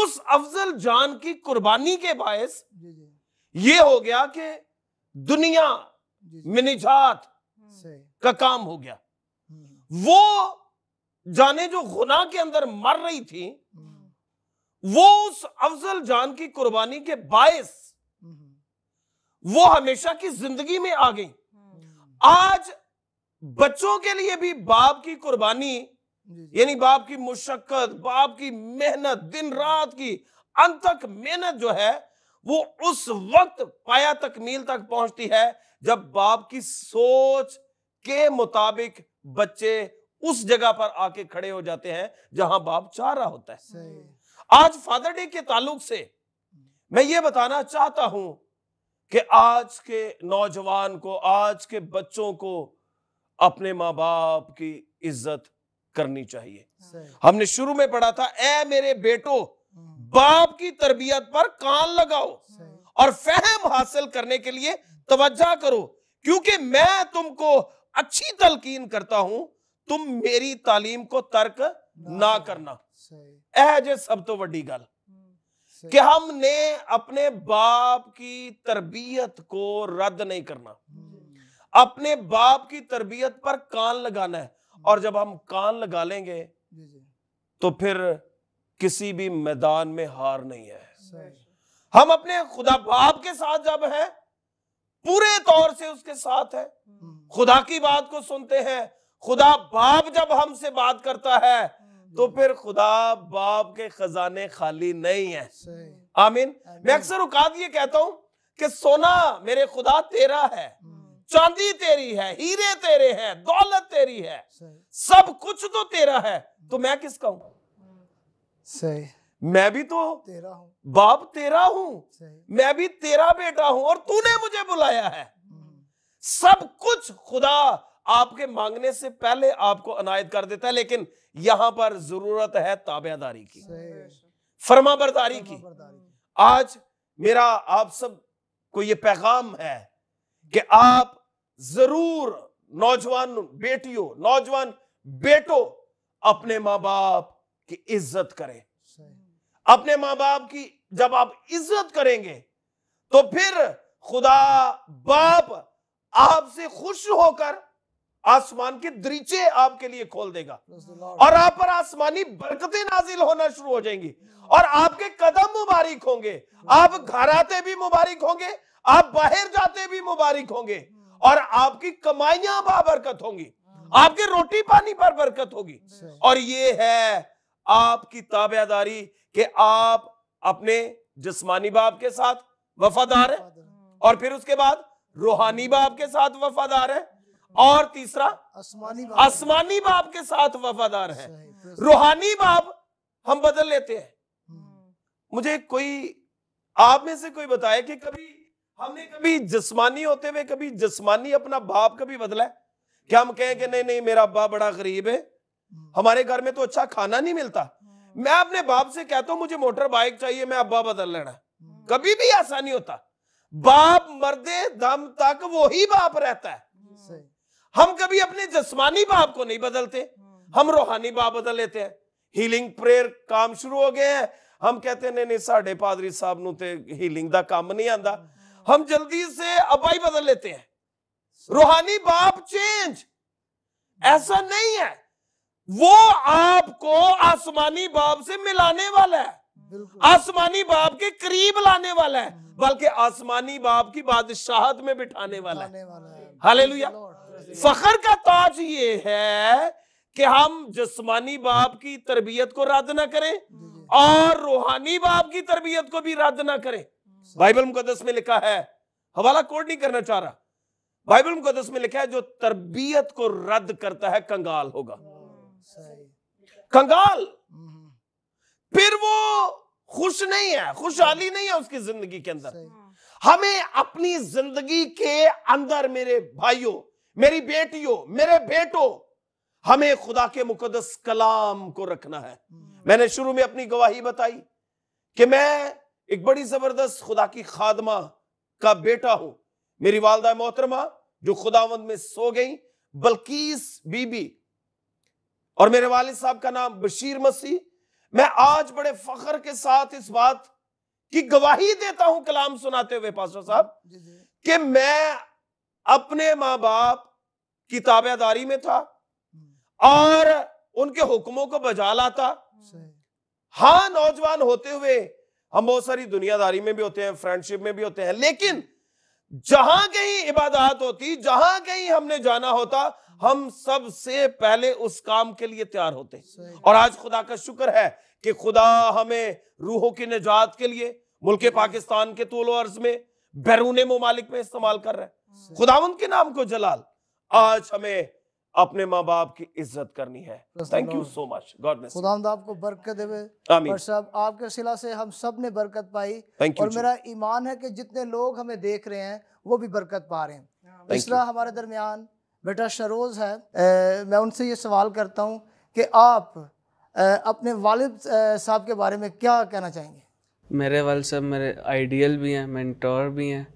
उस अफजल जान की कुर्बानी के बायस ये हो गया कि दुनिया मिनिजात हम्म। का काम हो गया वो जाने जो गुना के अंदर मर रही थी वो उस अफजल जान की कुर्बानी के बायस वो हमेशा की जिंदगी में आ गई आज बच्चों के लिए भी बाप की कुर्बानी यानी बाप की मुशक्कत बाप की मेहनत दिन रात की अंत तक मेहनत जो है वो उस वक्त पाया तकमील तक पहुंचती है जब बाप की सोच के मुताबिक बच्चे उस जगह पर आके खड़े हो जाते हैं जहां बाप चाह रहा होता है आज फादर डे के ताल्लुक से मैं ये बताना चाहता हूं कि आज के नौजवान को आज के बच्चों को अपने माँ बाप की इज्जत करनी चाहिए हमने शुरू में पढ़ा था ए मेरे बेटो हम्म। बाप की तरबियत पर कान लगाओ और फहम हासिल करने के लिए तवज्जा करो क्योंकि मैं तुमको अच्छी तलकीन करता हूं तुम मेरी तालीम को तर्क ना करना यह जे सब तो वही गल हम्म। कि हमने अपने बाप की तरबियत को रद्द नहीं करना अपने बाप की तरबियत पर कान लगाना है और जब हम कान लगा लेंगे तो फिर किसी भी मैदान में हार नहीं है हम अपने खुदा बाप के साथ जब हैं पूरे तौर से उसके साथ है हम्म। खुदा की बात को सुनते हैं खुदा बाप जब हमसे बात करता है हम्म। तो फिर खुदा बाप के खजाने खाली नहीं है आमीन मैं अक्सर उकात ये कहता हूं कि सोना मेरे खुदा तेरा है हम्म। चांदी तेरी है हीरे तेरे हैं दौलत तेरी है सब कुछ तो तेरा है तो मैं किसका हूं सही मैं भी तो तेरा हूं बाप तेरा हूं मैं भी तेरा बेटा हूं और तूने मुझे बुलाया है सब कुछ खुदा आपके मांगने से पहले आपको अनायत कर देता है लेकिन यहां पर जरूरत है ताबेदारी की फर्मा बरदारी की आज मेरा आप सब को ये पैगाम है कि आप जरूर नौजवान बेटियों नौजवान बेटों अपने मां बाप की इज्जत करें अपने मां बाप की जब आप इज्जत करेंगे तो फिर खुदा बाप आपसे खुश होकर आसमान के दरीचे आपके लिए खोल देगा और आप पर आसमानी बरकतें नाजिल होना शुरू हो जाएंगी और आपके कदम मुबारक होंगे आप घर आते भी मुबारक होंगे आप बाहर जाते भी मुबारक होंगे और आपकी पर बाबरकत होंगी आपके रोटी पानी पर बरकत होगी और ये है आपकी ताबेदारी कि आप अपने जिस्मानी बाप के साथ वफादार है हम्म। और फिर उसके बाद रूहानी बाप के साथ वफादार है और तीसरा आसमानी बाप आसमानी बाप के साथ वफादार है रूहानी बाप हम बदल लेते हैं हम्म। मुझे कोई आप में से कोई बताए कि कभी हमने कभी जिसमानी होते हुए कभी जिसमानी अपना बाप कभी बदला है क्या हम कहें कि नहीं नहीं मेरा बाप बड़ा गरीब है हमारे घर में तो अच्छा खाना नहीं मिलता मैं अपने बाप से कहता हूं मुझे मोटर बाइक चाहिए मैं अब्बा बदल लेना कभी भी ऐसा नहीं होता बाप मरदे दम तक वो ही बाप रहता है हम कभी अपने जिस्मानी बाप को नहीं बदलते हम रूहानी बाप बदल लेते हैं हीलिंग प्रेयर काम शुरू हो गए हैं हम कहते हैं नहीं नहीं साढ़े पादरी साहब नीलिंग का काम नहीं आता हम जल्दी से अबाई बदल लेते हैं रूहानी बाप चेंज ऐसा नहीं है वो आपको आसमानी बाप से मिलाने वाला है आसमानी बाप के करीब लाने वाला है बल्कि आसमानी बाप की बादशाहत में बिठाने वाला है हाले फखर का ताज ये है कि हम जसमानी बाप की तरबियत को रद्द ना करें और रूहानी बाप की तरबियत को भी रद्द ना करें बाइबल मुकदस में लिखा है हवाला कोड नहीं करना चाह रहा बाइबल मुकदस में लिखा है जो तरबियत को रद्द करता है कंगाल होगा hmm. कंगाल hmm. फिर वो खुश नहीं है खुशहाली नहीं है उसकी जिंदगी के अंदर hmm. हमें अपनी जिंदगी के अंदर मेरे भाइयों मेरी बेटियों मेरे बेटों हमें खुदा के मुकदस कलाम को रखना है मैंने शुरू में अपनी गवाही बताई कि मैं एक बड़ी जबरदस्त खुदा की खादमा का बेटा हूं मेरी वालदा मोहतरमा जो खुदावंद में सो गई बल्कीस बीबी और मेरे वाले साहब का नाम बशीर मसीह मैं आज बड़े फखर के साथ इस बात की गवाही देता हूं कलाम सुनाते हुए पास्टर साहब कि मैं अपने माँ बाप की ताबेदारी में था हम्म। और उनके हुक्मों को बजा लाता हाँ नौजवान होते हुए हम बहुत सारी दुनियादारी में भी होते हैं फ्रेंडशिप में भी होते हैं लेकिन जहां कहीं इबादत होती जहां कहीं हमने जाना होता हम सबसे पहले उस काम के लिए तैयार होते और आज खुदा का शुक्र है कि खुदा हमें रूहों की निजात के लिए मुल्क हम्म। पाकिस्तान के तोलो अर्ज में बैरून ममालिक में इस्तेमाल कर रहे हैं खुदा के नाम को जलाल आज हमें अपने माँ बाप की इज्जत करनी है thank you so much God bless खुदावंद आपको बरकत देवे और सब आपके सिला से हम सब ने बरकत पाई Thank और मेरा ईमान है कि जितने लोग हमें देख रहे हैं वो भी बरकत पा रहे हैं तीसरा हमारे दरमियान बेटा शरोज है ए, मैं उनसे ये सवाल करता हूँ कि आप ए, अपने वालिद साहब के बारे में क्या कहना चाहेंगे मेरे वाल साहब मेरे आइडियल भी हैं मेंटोर भी हैं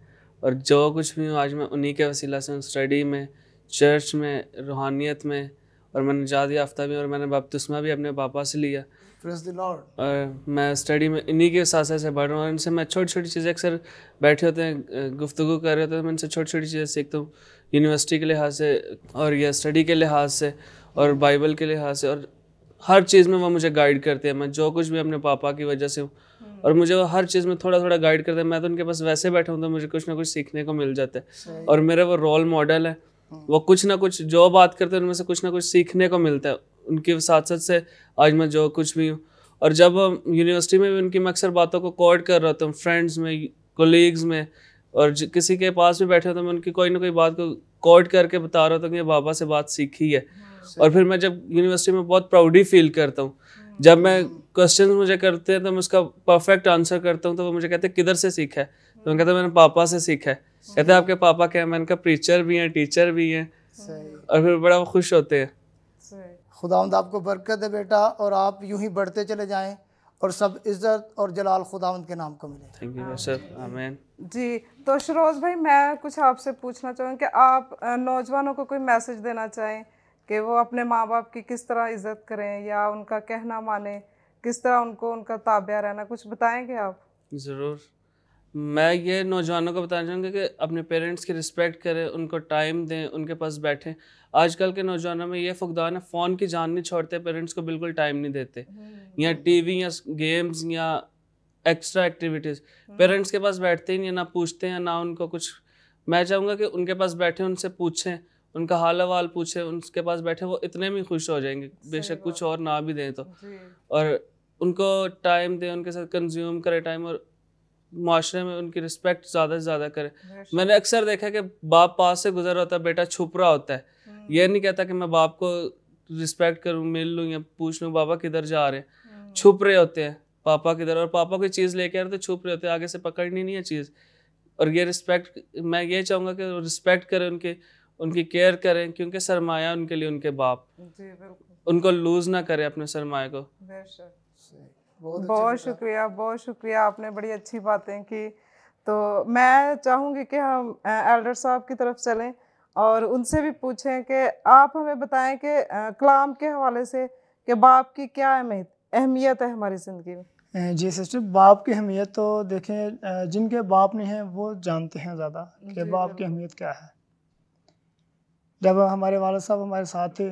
और जो कुछ भी हूँ आज मैं उन्हीं के वसीला से स्टडी में चर्च में रूहानियत में और मैंने जाद याफ्ता भी और मैंने बपतस्मा भी अपने पापा से लिया और मैं स्टडी में इन्हीं के साथ से बढ़ रहा हूँ इनसे मैं छोटी छोटी चीज़ें अक्सर बैठे होते हैं गुफ्तु कर रहे होते हैं तो मैं इनसे छोटी छोटी चीज़ें सीखता हूँ यूनिवर्सिटी के लिहाज से और या स्टडी के लिहाज से और बाइबल के लिहाज से और हर चीज़ में वो मुझे गाइड करते हैं मैं जो कुछ भी अपने पापा की वजह से हूँ हम्म। और मुझे वो हर चीज़ में थोड़ा थोड़ा गाइड करते हैं मैं तो उनके पास वैसे बैठा हूँ तो मुझे कुछ ना कुछ सीखने को मिल जाता है और मेरा वो रोल मॉडल है वो कुछ ना कुछ जो बात करते हैं उनमें से कुछ ना कुछ सीखने को मिलता है उनके साथ साथ से आज मैं जो कुछ भी हूँ और जब यूनिवर्सिटी में भी उनकी मैं अक्सर बातों को कॉर्ड कर रहा था हूँ फ्रेंड्स में कोलीग्स में और किसी के पास भी बैठे होते मैं उनकी कोई ना कोई बात को कॉर्ड करके बता रहा था कि बाबा से बात सीखी है हाँ। और फिर मैं जब यूनिवर्सिटी में बहुत प्राउडी फील करता हूँ जब मैं क्वेश्चन मुझे करते हैं तो मैं उसका परफेक्ट आंसर करता हूँ तो वो मुझे कहते हैं किधर से सीखा है तो मैं कहता मैंने पापा से सीखा है कहते आपके पापा क्या मैं इनका प्रीचर भी हैं टीचर भी हैं और फिर बड़ा खुश होते हैं खुदावंद आपको बरकत है बेटा और आप यूं ही बढ़ते चले जाएं और सब इज़्ज़त और जलाल खुदावंद के नाम को मिले थैंक यू सर आमीन जी तो शरोज भाई मैं कुछ आपसे पूछना चाहूँ कि आप नौजवानों को कोई मैसेज देना चाहें कि वो अपने माँ बाप की किस तरह इज़्ज़त करें या उनका कहना माने किस तरह उनको उनका ताबिया रहना कुछ बताएंगे आप ज़रूर मैं ये नौजवानों को बताना चाहूँगा कि अपने पेरेंट्स की रिस्पेक्ट करें उनको टाइम दें उनके पास बैठें आजकल के नौजवानों में ये फुकदान है फ़ोन की जान नहीं छोड़ते पेरेंट्स को बिल्कुल टाइम नहीं देते हम्म। या टीवी या गेम्स या एक्स्ट्रा एक्टिविटीज़ हम्म। पेरेंट्स के पास बैठते ही नहीं ना पूछते हैं ना उनको कुछ मैं चाहूँगा कि उनके पास बैठे उनसे पूछें उनका हाल हवाल पूछें उनके पास बैठे वो इतने भी खुश हो जाएंगे बेशक कुछ और ना भी दें तो और उनको टाइम दें उनके साथ कंज्यूम करें टाइम और माशरे में उनकी रिस्पेक्ट ज़्यादा से ज़्यादा करें मैंने अक्सर देखा कि बाप पास से गुजर होता है बेटा छुप रहा होता है हम्म। ये नहीं कहता कि मैं बाप को रिस्पेक्ट करूँ मिल लूँ या पूछ लूँ बाबा किधर जा रहे हैं हम्म। छुप रहे होते हैं पापा किधर और पापा कोई चीज़ लेके आ रहे तो छुप रहे होते हैं आगे से पकड़नी नहीं है चीज़ और ये रिस्पेक्ट मैं ये चाहूँगा कि रिस्पेक्ट करें उनके उनकी केयर करें क्योंकि सरमाया उनके लिए उनके बाप उनको लूज़ ना करें अपने सरमाए को बहुत शुक्रिया बहुत शुक्रिया आपने बड़ी अच्छी बातें की तो मैं चाहूँगी कि हम एल्डर साहब की तरफ चलें और उनसे भी पूछें कि आप हमें बताएं कि कलाम के हवाले से कि बाप की क्या अहमियत अहमियत है हमारी ज़िंदगी में जी सिस्टर बाप की अहमियत तो देखें जिनके बाप नहीं हैं वो जानते हैं ज़्यादा कि बाप की अहमियत क्या है जब हमारे वाले साहब हमारे साथ थे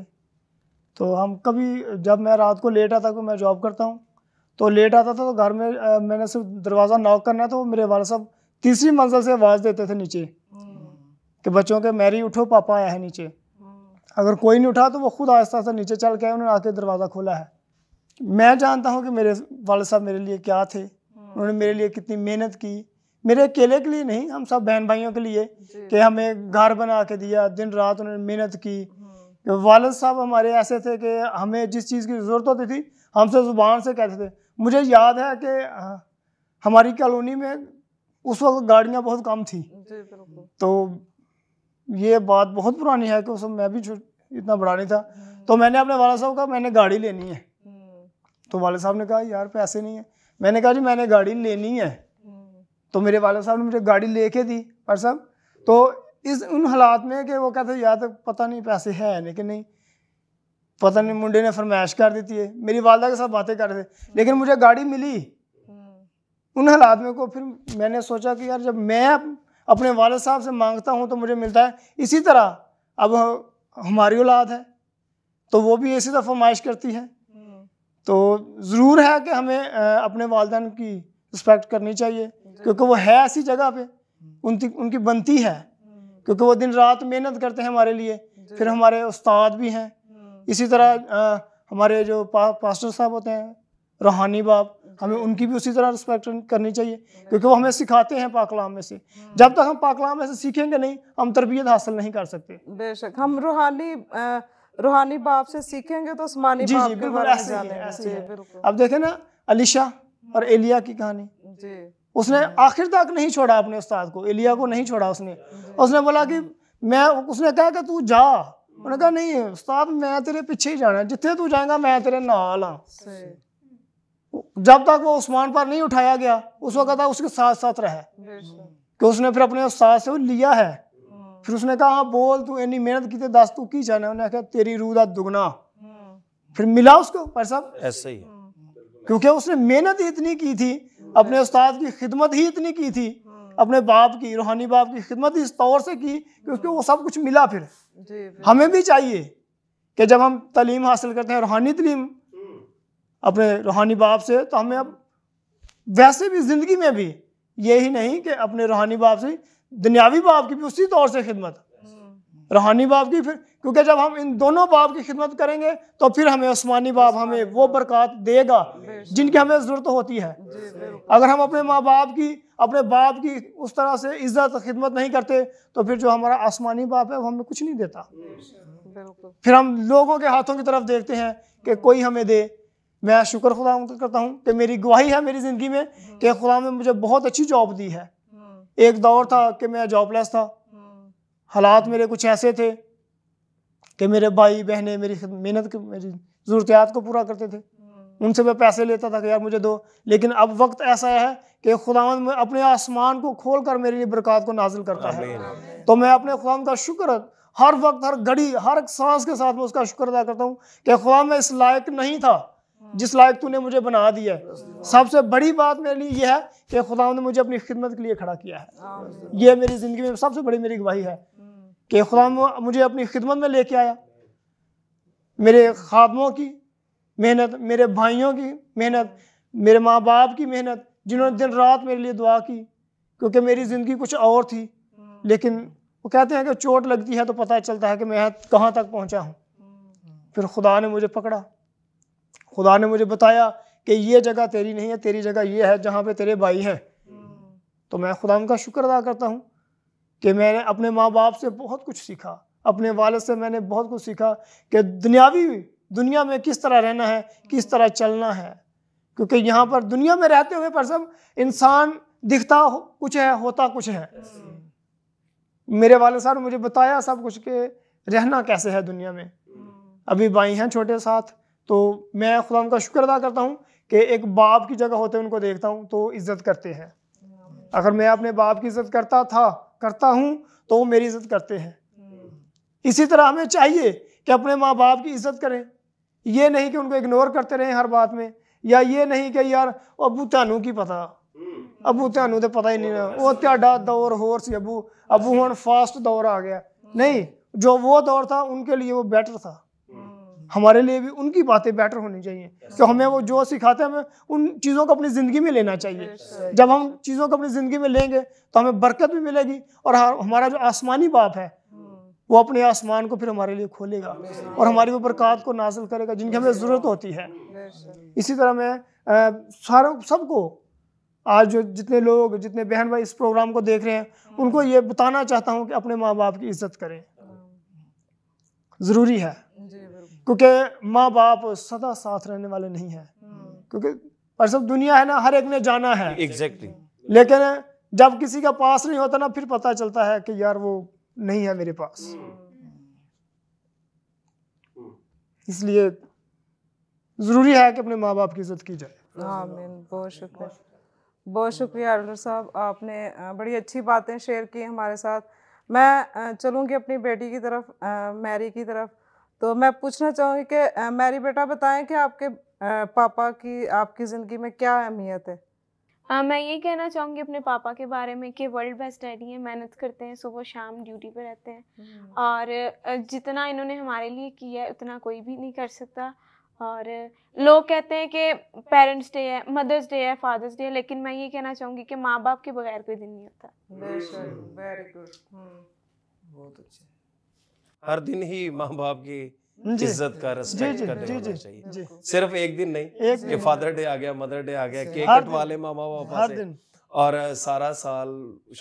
तो हम कभी जब मैं रात को लेट आता तो मैं जॉब करता हूँ तो लेट आता था तो घर में आ, मैंने सिर्फ दरवाज़ा नॉक करना तो मेरे वाले साहब तीसरी मंजिल से आवाज़ देते थे नीचे कि बच्चों के मैरी उठो पापा आया है नीचे अगर कोई नहीं उठा तो वो खुद आहिस्ता आहिस्ता नीचे चल के उन्होंने आके दरवाज़ा खोला है मैं जानता हूँ कि मेरे वाले साहब मेरे लिए क्या थे उन्होंने मेरे लिए कितनी मेहनत की मेरे अकेले के लिए नहीं हम सब बहन भाइयों के लिए कि हमें घर बना के दिया दिन रात उन्होंने मेहनत की वालद साहब हमारे ऐसे थे कि हमें जिस चीज़ की ज़रूरत होती थी हमसे ज़ुबान से कहते थे मुझे याद है कि हमारी कॉलोनी में उस वक्त गाड़ियाँ बहुत कम थी तो ये बात बहुत पुरानी है कि उस मैं भी इतना बड़ा नहीं था तो हम्म। मैंने अपने वाले साहब कहा मैंने गाड़ी लेनी है हम्म। तो वाले साहब ने कहा यार पैसे नहीं है मैंने कहा जी मैंने गाड़ी लेनी है हम्म। तो मेरे वाले साहब ने मुझे गाड़ी ले के दी पर साहब तो इस उन हालात में कि वो कहते यार तो पता नहीं पैसे है नहीं कि नहीं पता नहीं मुंडे ने फरमाइश कर देती है मेरी वालदा के साथ बातें कर रहे थे लेकिन मुझे गाड़ी मिली हम्म। उन हालात में को फिर मैंने सोचा कि यार जब मैं अपने वालद साहब से मांगता हूँ तो मुझे मिलता है इसी तरह अब हमारी औलाद है तो वो भी इसी तरह फरमाइश करती है हम्म। तो ज़रूर है कि हमें अपने वालदा की रिस्पेक्ट करनी चाहिए क्योंकि वो है ऐसी जगह पे हम्म। उनकी उनकी बनती है क्योंकि वो दिन रात मेहनत करते हैं हमारे लिए फिर हमारे उस्ताद भी हैं इसी तरह हमारे जो पास्टर साहब होते हैं रूहानी बाप हमें उनकी भी उसी तरह रिस्पेक्ट करनी चाहिए क्योंकि वो हमें सिखाते हैं पाकलाम में से हम्म। जब तक हम पाकलाम में से सीखेंगे नहीं हम तरबियत हासिल नहीं कर सकते बेशक हम रूहानी रूहानी बाप से सीखेंगे तो आसमानी जी जी बिल्कुल ऐसे ऐसे अब देखें ना अलीशा और एलिया की कहानी उसने हम्म। आखिर तक नहीं छोड़ा अपने उस्ताद को एलिया को नहीं छोड़ा उसने उसने बोला कि मैं उसने कहा कि तू जा ਉਹਨੇ ਕਹਾ ਨਹੀਂ ਉਸਤਾਦ ਮੈਂ ਤੇਰੇ ਪਿੱਛੇ ਹੀ ਜਾਣਾ जिथे तू जाएगा मैं तेरे नाल हाँ जब तक वो उस्मान पर नहीं उठाया गया उस हम्म। वक्त उसके साथ साथ रहा हम्म। कि उसने फिर अपने उस्ताद से वो लिया है हम्म। फिर उसने कहा हाँ बोल तू इन्नी मेहनत की दस तू की जाना उन्हें कहा तेरी रूह का दुगना फिर मिला उसको पर साहब ऐसे ही क्योंकि उसने मेहनत ही इतनी की थी अपने उस्ताद की खिदमत ही इतनी की थी अपने बाप की रूहानी बाप की खिदमत इस तौर से की कि उसको वो सब कुछ मिला फिर हमें भी चाहिए कि जब हम तलीम हासिल करते हैं रूहानी तलीम अपने रूहानी बाप से तो हमें अब वैसे भी ज़िंदगी में भी यही नहीं कि अपने रूहानी बाप से दुनियावी बाप की भी उसी तौर से खिदमत रूहानी बाप की फिर क्योंकि जब हम इन दोनों बाप की खिदमत करेंगे तो फिर हमें आसमानी बाप हमें वो बरकत देगा जिनकी हमें ज़रूरत होती है अगर हम अपने माँ बाप की अपने बाप की उस तरह से इज्जत खिदमत नहीं करते तो फिर जो हमारा आसमानी बाप है वो हमें कुछ नहीं देता फिर हम लोगों के हाथों की तरफ देखते हैं कि कोई हमें दे मैं शुक्र खुदा करता हूँ कि मेरी गवाही है मेरी ज़िंदगी में कि खुदा ने मुझे बहुत अच्छी जॉब दी है हम्म। एक दौर था कि मैं जॉबलेस था हालात मेरे कुछ ऐसे थे कि मेरे भाई बहनें मेरी मेहनत की मेरी जरूरतियात को पूरा करते थे हम्म। उनसे मैं पैसे लेता था कि यार मुझे दो लेकिन अब वक्त ऐसा है कि खुदा में अपने आसमान को खोल कर मेरे लिए बरक़ात को नाजिल करता है तो मैं अपने खुदाम का शुक्र हर वक्त हर घड़ी हर सांस के साथ मैं उसका शुक्र अदा करता हूँ कि खुदा मैं इस लायक नहीं था हम्म। जिस लायक तूने मुझे बना दिया है सबसे बड़ी बात मेरे लिए यह है कि खुदा ने मुझे अपनी खिदमत के लिए खड़ा किया है यह मेरी ज़िंदगी में सबसे बड़ी मेरी गवाही है कि खुदा मुझे अपनी खिदमत में लेके आया मेरे ख्वाबों की मेहनत मेरे भाइयों की मेहनत मेरे माँ बाप की मेहनत जिन्होंने दिन रात मेरे लिए दुआ की क्योंकि मेरी ज़िंदगी कुछ और थी हम्म। लेकिन वो कहते हैं कि चोट लगती है तो पता चलता है कि मैं कहाँ तक पहुँचा हूँ हम्म। फिर खुदा ने मुझे पकड़ा खुदा ने मुझे बताया कि ये जगह तेरी नहीं है तेरी जगह ये है जहाँ पे तेरे भाई हैं हम्म। तो मैं खुदा का शुक्र अदा करता हूँ कि मैंने अपने माँ बाप से बहुत कुछ सीखा अपने वालद से मैंने बहुत कुछ सीखा कि दुनियावी दुनिया में किस तरह रहना है किस तरह चलना है क्योंकि यहाँ पर दुनिया में रहते हुए पर सब इंसान दिखता हो, कुछ है होता कुछ है मेरे वाले साहब मुझे बताया सब कुछ के रहना कैसे है दुनिया में अभी भाई हैं छोटे साथ तो मैं खुदा का शुक्र अदा करता हूँ कि एक बाप की जगह होते उनको देखता हूँ तो इज्जत करते हैं अगर मैं अपने बाप की इज्जत करता था करता हूँ तो वो मेरी इज्जत करते हैं इसी तरह हमें चाहिए कि अपने माँ बाप की इज्जत करें ये नहीं कि उनको इग्नोर करते रहें हर बात में या ये नहीं कि यार अबू की पता अबू तानू तो पता ही नहीं ना वो ਤੁਹਾਡਾ दौर होर ਸੀ अबू अबू हम फास्ट दौर आ गया नहीं जो वो दौर था उनके लिए वो बेटर था हमारे लिए भी उनकी बातें बेटर होनी चाहिए तो हमें वो जो सिखाते हैं हमें उन चीज़ों को अपनी ज़िंदगी में लेना चाहिए जब हम चीज़ों को अपनी ज़िंदगी में लेंगे तो हमें बरकत भी मिलेगी और हमारा जो आसमानी बाप है hmm. वो अपने आसमान को फिर हमारे लिए खोलेगा और हमारी वो बरकत को नाजिल करेगा जिनकी हमें ज़रूरत होती है इसी तरह मैं सारों सबको आज जो जितने लोग जितने बहन भाई इस प्रोग्राम को देख रहे हैं hmm. उनको ये बताना चाहता हूँ कि अपने माँ बाप की इज्जत करें hmm. ज़रूरी है क्योंकि माँ बाप सदा साथ रहने वाले नहीं है हम्म। क्योंकि पर सब दुनिया है ना हर एक ने जाना है एग्जैक्टली exactly. लेकिन जब किसी का पास नहीं होता ना फिर पता चलता है कि यार वो नहीं है मेरे पास हम्म। इसलिए जरूरी है कि अपने माँ बाप की इज्जत की जाए हाँ बहुत शुक्रिया बहुत शुक्रिया अल्लर साहब आपने बड़ी अच्छी बातें शेयर की हमारे साथ मैं चलूँगी अपनी बेटी की तरफ मैरी की तरफ तो मैं पूछना चाहूँगी कि मैरी बेटा बताएं कि आपके पापा की आपकी ज़िंदगी में क्या अहमियत है आ, मैं यही कहना चाहूँगी अपने पापा के बारे में कि वर्ल्ड बेस्ट डैडी हैं मेहनत करते हैं सुबह शाम ड्यूटी पर रहते हैं हम्म। और जितना इन्होंने हमारे लिए किया है उतना कोई भी नहीं कर सकता और लोग कहते हैं कि पेरेंट्स डे है मदर्स डे है फादर्स डे है लेकिन मैं ये कहना चाहूँगी कि माँ बाप के बगैर कोई दिन नहीं होता वेरी गुड हम्म। हम्म। बहुत अच्छा हर दिन ही माँ बाप की इज्जत का रेस्पेक्ट करना चाहिए सिर्फ एक दिन नहीं एक कि फादर डे आ गया मदर डे आ गया केक कटवाले मामा बापा से और सारा साल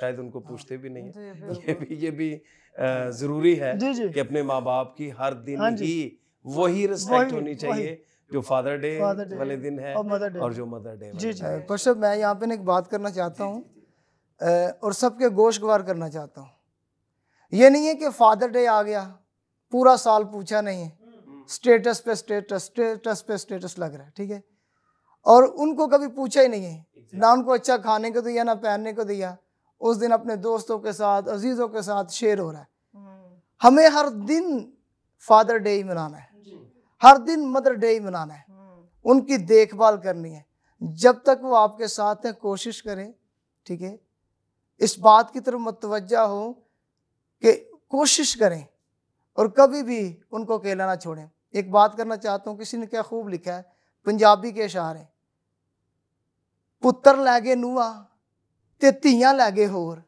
शायद उनको पूछते भी नहीं ये भी ये भी जरूरी है कि अपने माँ बाप की हर दिन हाँ ही वही रिस्पेक्ट होनी चाहिए जो फादर डे वाले दिन है और जो मदर डे जी मैं यहाँ पे एक बात करना चाहता हूँ और सबके गोश गवार करना चाहता हूँ ये नहीं है कि फादर डे आ गया पूरा साल पूछा नहीं है स्टेटस पे स्टेटस स्टेटस पे स्टेटस लग रहा है ठीक है और उनको कभी पूछा ही नहीं है ना उनको अच्छा खाने को दिया ना पहनने को दिया उस दिन अपने दोस्तों के साथ अजीज़ों के साथ शेयर हो रहा है हमें हर दिन फादर डे ही मनाना है हर दिन मदर डे ही मनाना है हम्म। उनकी देखभाल करनी है जब तक वो आपके साथ हैं कोशिश करें ठीक है इस बात की तरफ मतवजा हो कि कोशिश करें और कभी भी उनको अकेला ना छोड़ें एक बात करना चाहता हूँ किसी ने क्या खूब लिखा है पंजाबी के इशारे पुत्र लै गए ਨੂਆ तो ਧੀਆਂ लै गए होर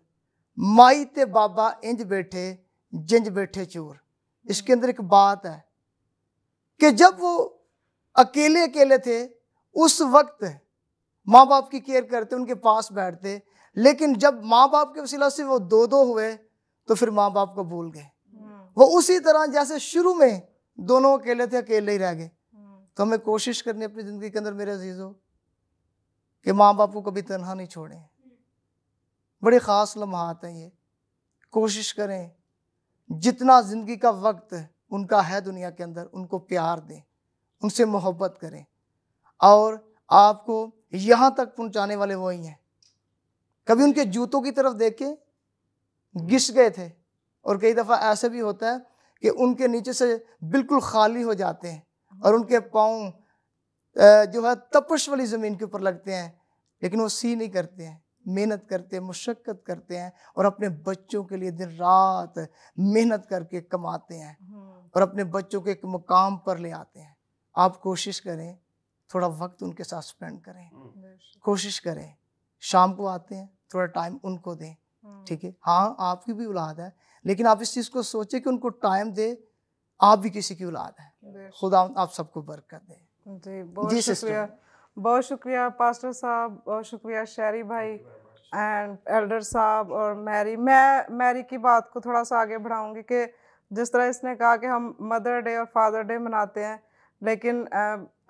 माई तो बाबा इंज बैठे जिंज बैठे चोर इसके अंदर एक बात है कि जब वो अकेले अकेले थे उस वक्त माँ बाप की केयर करते उनके पास बैठते लेकिन जब माँ बाप के वसीला से वो दो दो हुए तो फिर माँ बाप को भूल गए हाँ। वो उसी तरह जैसे शुरू में दोनों अकेले थे अकेले ही रह गए हाँ। तो हमें कोशिश करनी अपनी ज़िंदगी के अंदर मेरे अजीज़ों कि माँ बाप को कभी तनहा नहीं छोड़ें बड़े ख़ास लम्हात हैं ये कोशिश करें जितना ज़िंदगी का वक्त उनका है दुनिया के अंदर उनको प्यार दें उनसे मोहब्बत करें और आपको यहाँ तक पहुँचाने वाले वही हैं कभी उनके जूतों की तरफ देखें घिस गए थे और कई दफ़ा ऐसे भी होता है कि उनके नीचे से बिल्कुल खाली हो जाते हैं और उनके पाँव जो है तपश वाली ज़मीन के ऊपर लगते हैं लेकिन वो सी नहीं करते हैं मेहनत करते हैं मुशक्क़त करते हैं और अपने बच्चों के लिए दिन रात मेहनत करके कमाते हैं हम्म। और अपने बच्चों के एक मुकाम पर ले आते हैं आप कोशिश करें थोड़ा वक्त उनके साथ स्पेंड करें हम्म। कोशिश करें शाम को आते हैं थोड़ा टाइम उनको दें हम्म। ठीक है हाँ आपकी भी औलाद है लेकिन आप इस चीज़ को सोचें कि उनको टाइम दे आप भी किसी की औलाद है खुदा आप सबको बरकत दे जी बहुत शुक्रिया बहुत शुक्रिया पास्टर साहब बहुत शुक्रिया शहरी भाई एंड एल्डर साहब और मैरी मैं मैरी की बात को थोड़ा सा आगे बढ़ाऊंगी कि जिस तरह इसने कहा कि हम मदर डे और फादर डे मनाते हैं लेकिन आ,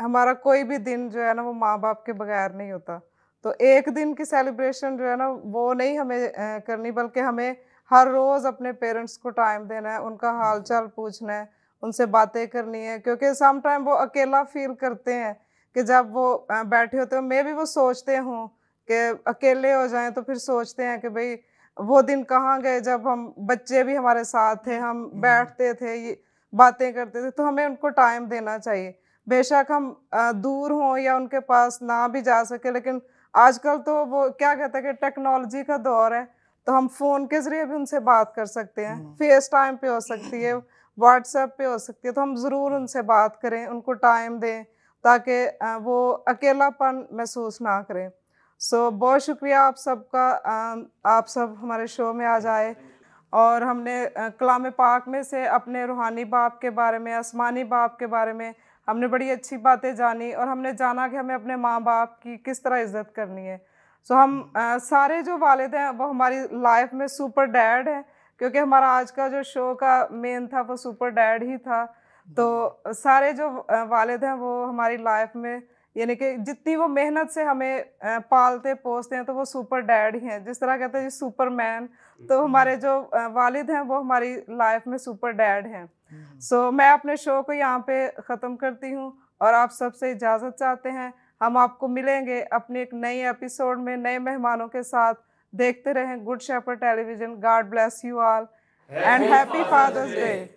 हमारा कोई भी दिन जो है ना वो माँ बाप के बगैर नहीं होता तो एक दिन की सेलिब्रेशन जो है ना वो नहीं हमें करनी बल्कि हमें हर रोज़ अपने पेरेंट्स को टाइम देना है उनका हम्म। हाल चाल पूछना है उनसे बातें करनी है क्योंकि सम टाइम वो अकेला फील करते हैं कि जब वो बैठे होते हैं मे भी वो सोचते हों कि अकेले हो जाएं तो फिर सोचते हैं कि भाई वो दिन कहाँ गए जब हम बच्चे भी हमारे साथ थे हम हम्म। बैठते थे बातें करते थे तो हमें उनको टाइम देना चाहिए बेशक हम दूर हों या उनके पास ना भी जा सके लेकिन आजकल तो वो क्या कहते हैं कि टेक्नोलॉजी का दौर है तो हम फ़ोन के ज़रिए भी उनसे बात कर सकते हैं फेस टाइम हम्म। पे हो सकती है व्हाट्सएप पे हो सकती है तो हम ज़रूर हम्म। उनसे बात करें उनको टाइम दें ताकि वो अकेलापन महसूस ना करें सो so, बहुत शुक्रिया आप सबका आप सब हमारे शो में आ जाए और हमने कलाम पाक में से अपने रूहानी बाप के बारे में आसमानी बाप के बारे में हमने बड़ी अच्छी बातें जानी और हमने जाना कि हमें अपने माँ बाप की किस तरह इज़्ज़त करनी है सो so, हम आ, सारे जो वालद हैं वो हमारी लाइफ में सुपर डैड हैं क्योंकि हमारा आज का जो शो का मेन था वो सुपर डैड ही था तो सारे जो वालद हैं वो हमारी लाइफ में यानी कि जितनी वो मेहनत से हमें पालते पोसते हैं तो वो सुपर डैड ही हैं जिस तरह कहते हैं सुपर मैन तो हम्म। हमारे जो वालिद हैं वो हमारी लाइफ में सुपर डैड हैं हम्म। सो so, मैं अपने शो को यहाँ पे ख़त्म करती हूँ और आप सबसे इजाज़त चाहते हैं हम आपको मिलेंगे अपने एक नए एपिसोड में नए मेहमानों के साथ देखते रहें good shepherd television God bless you all and happy father's day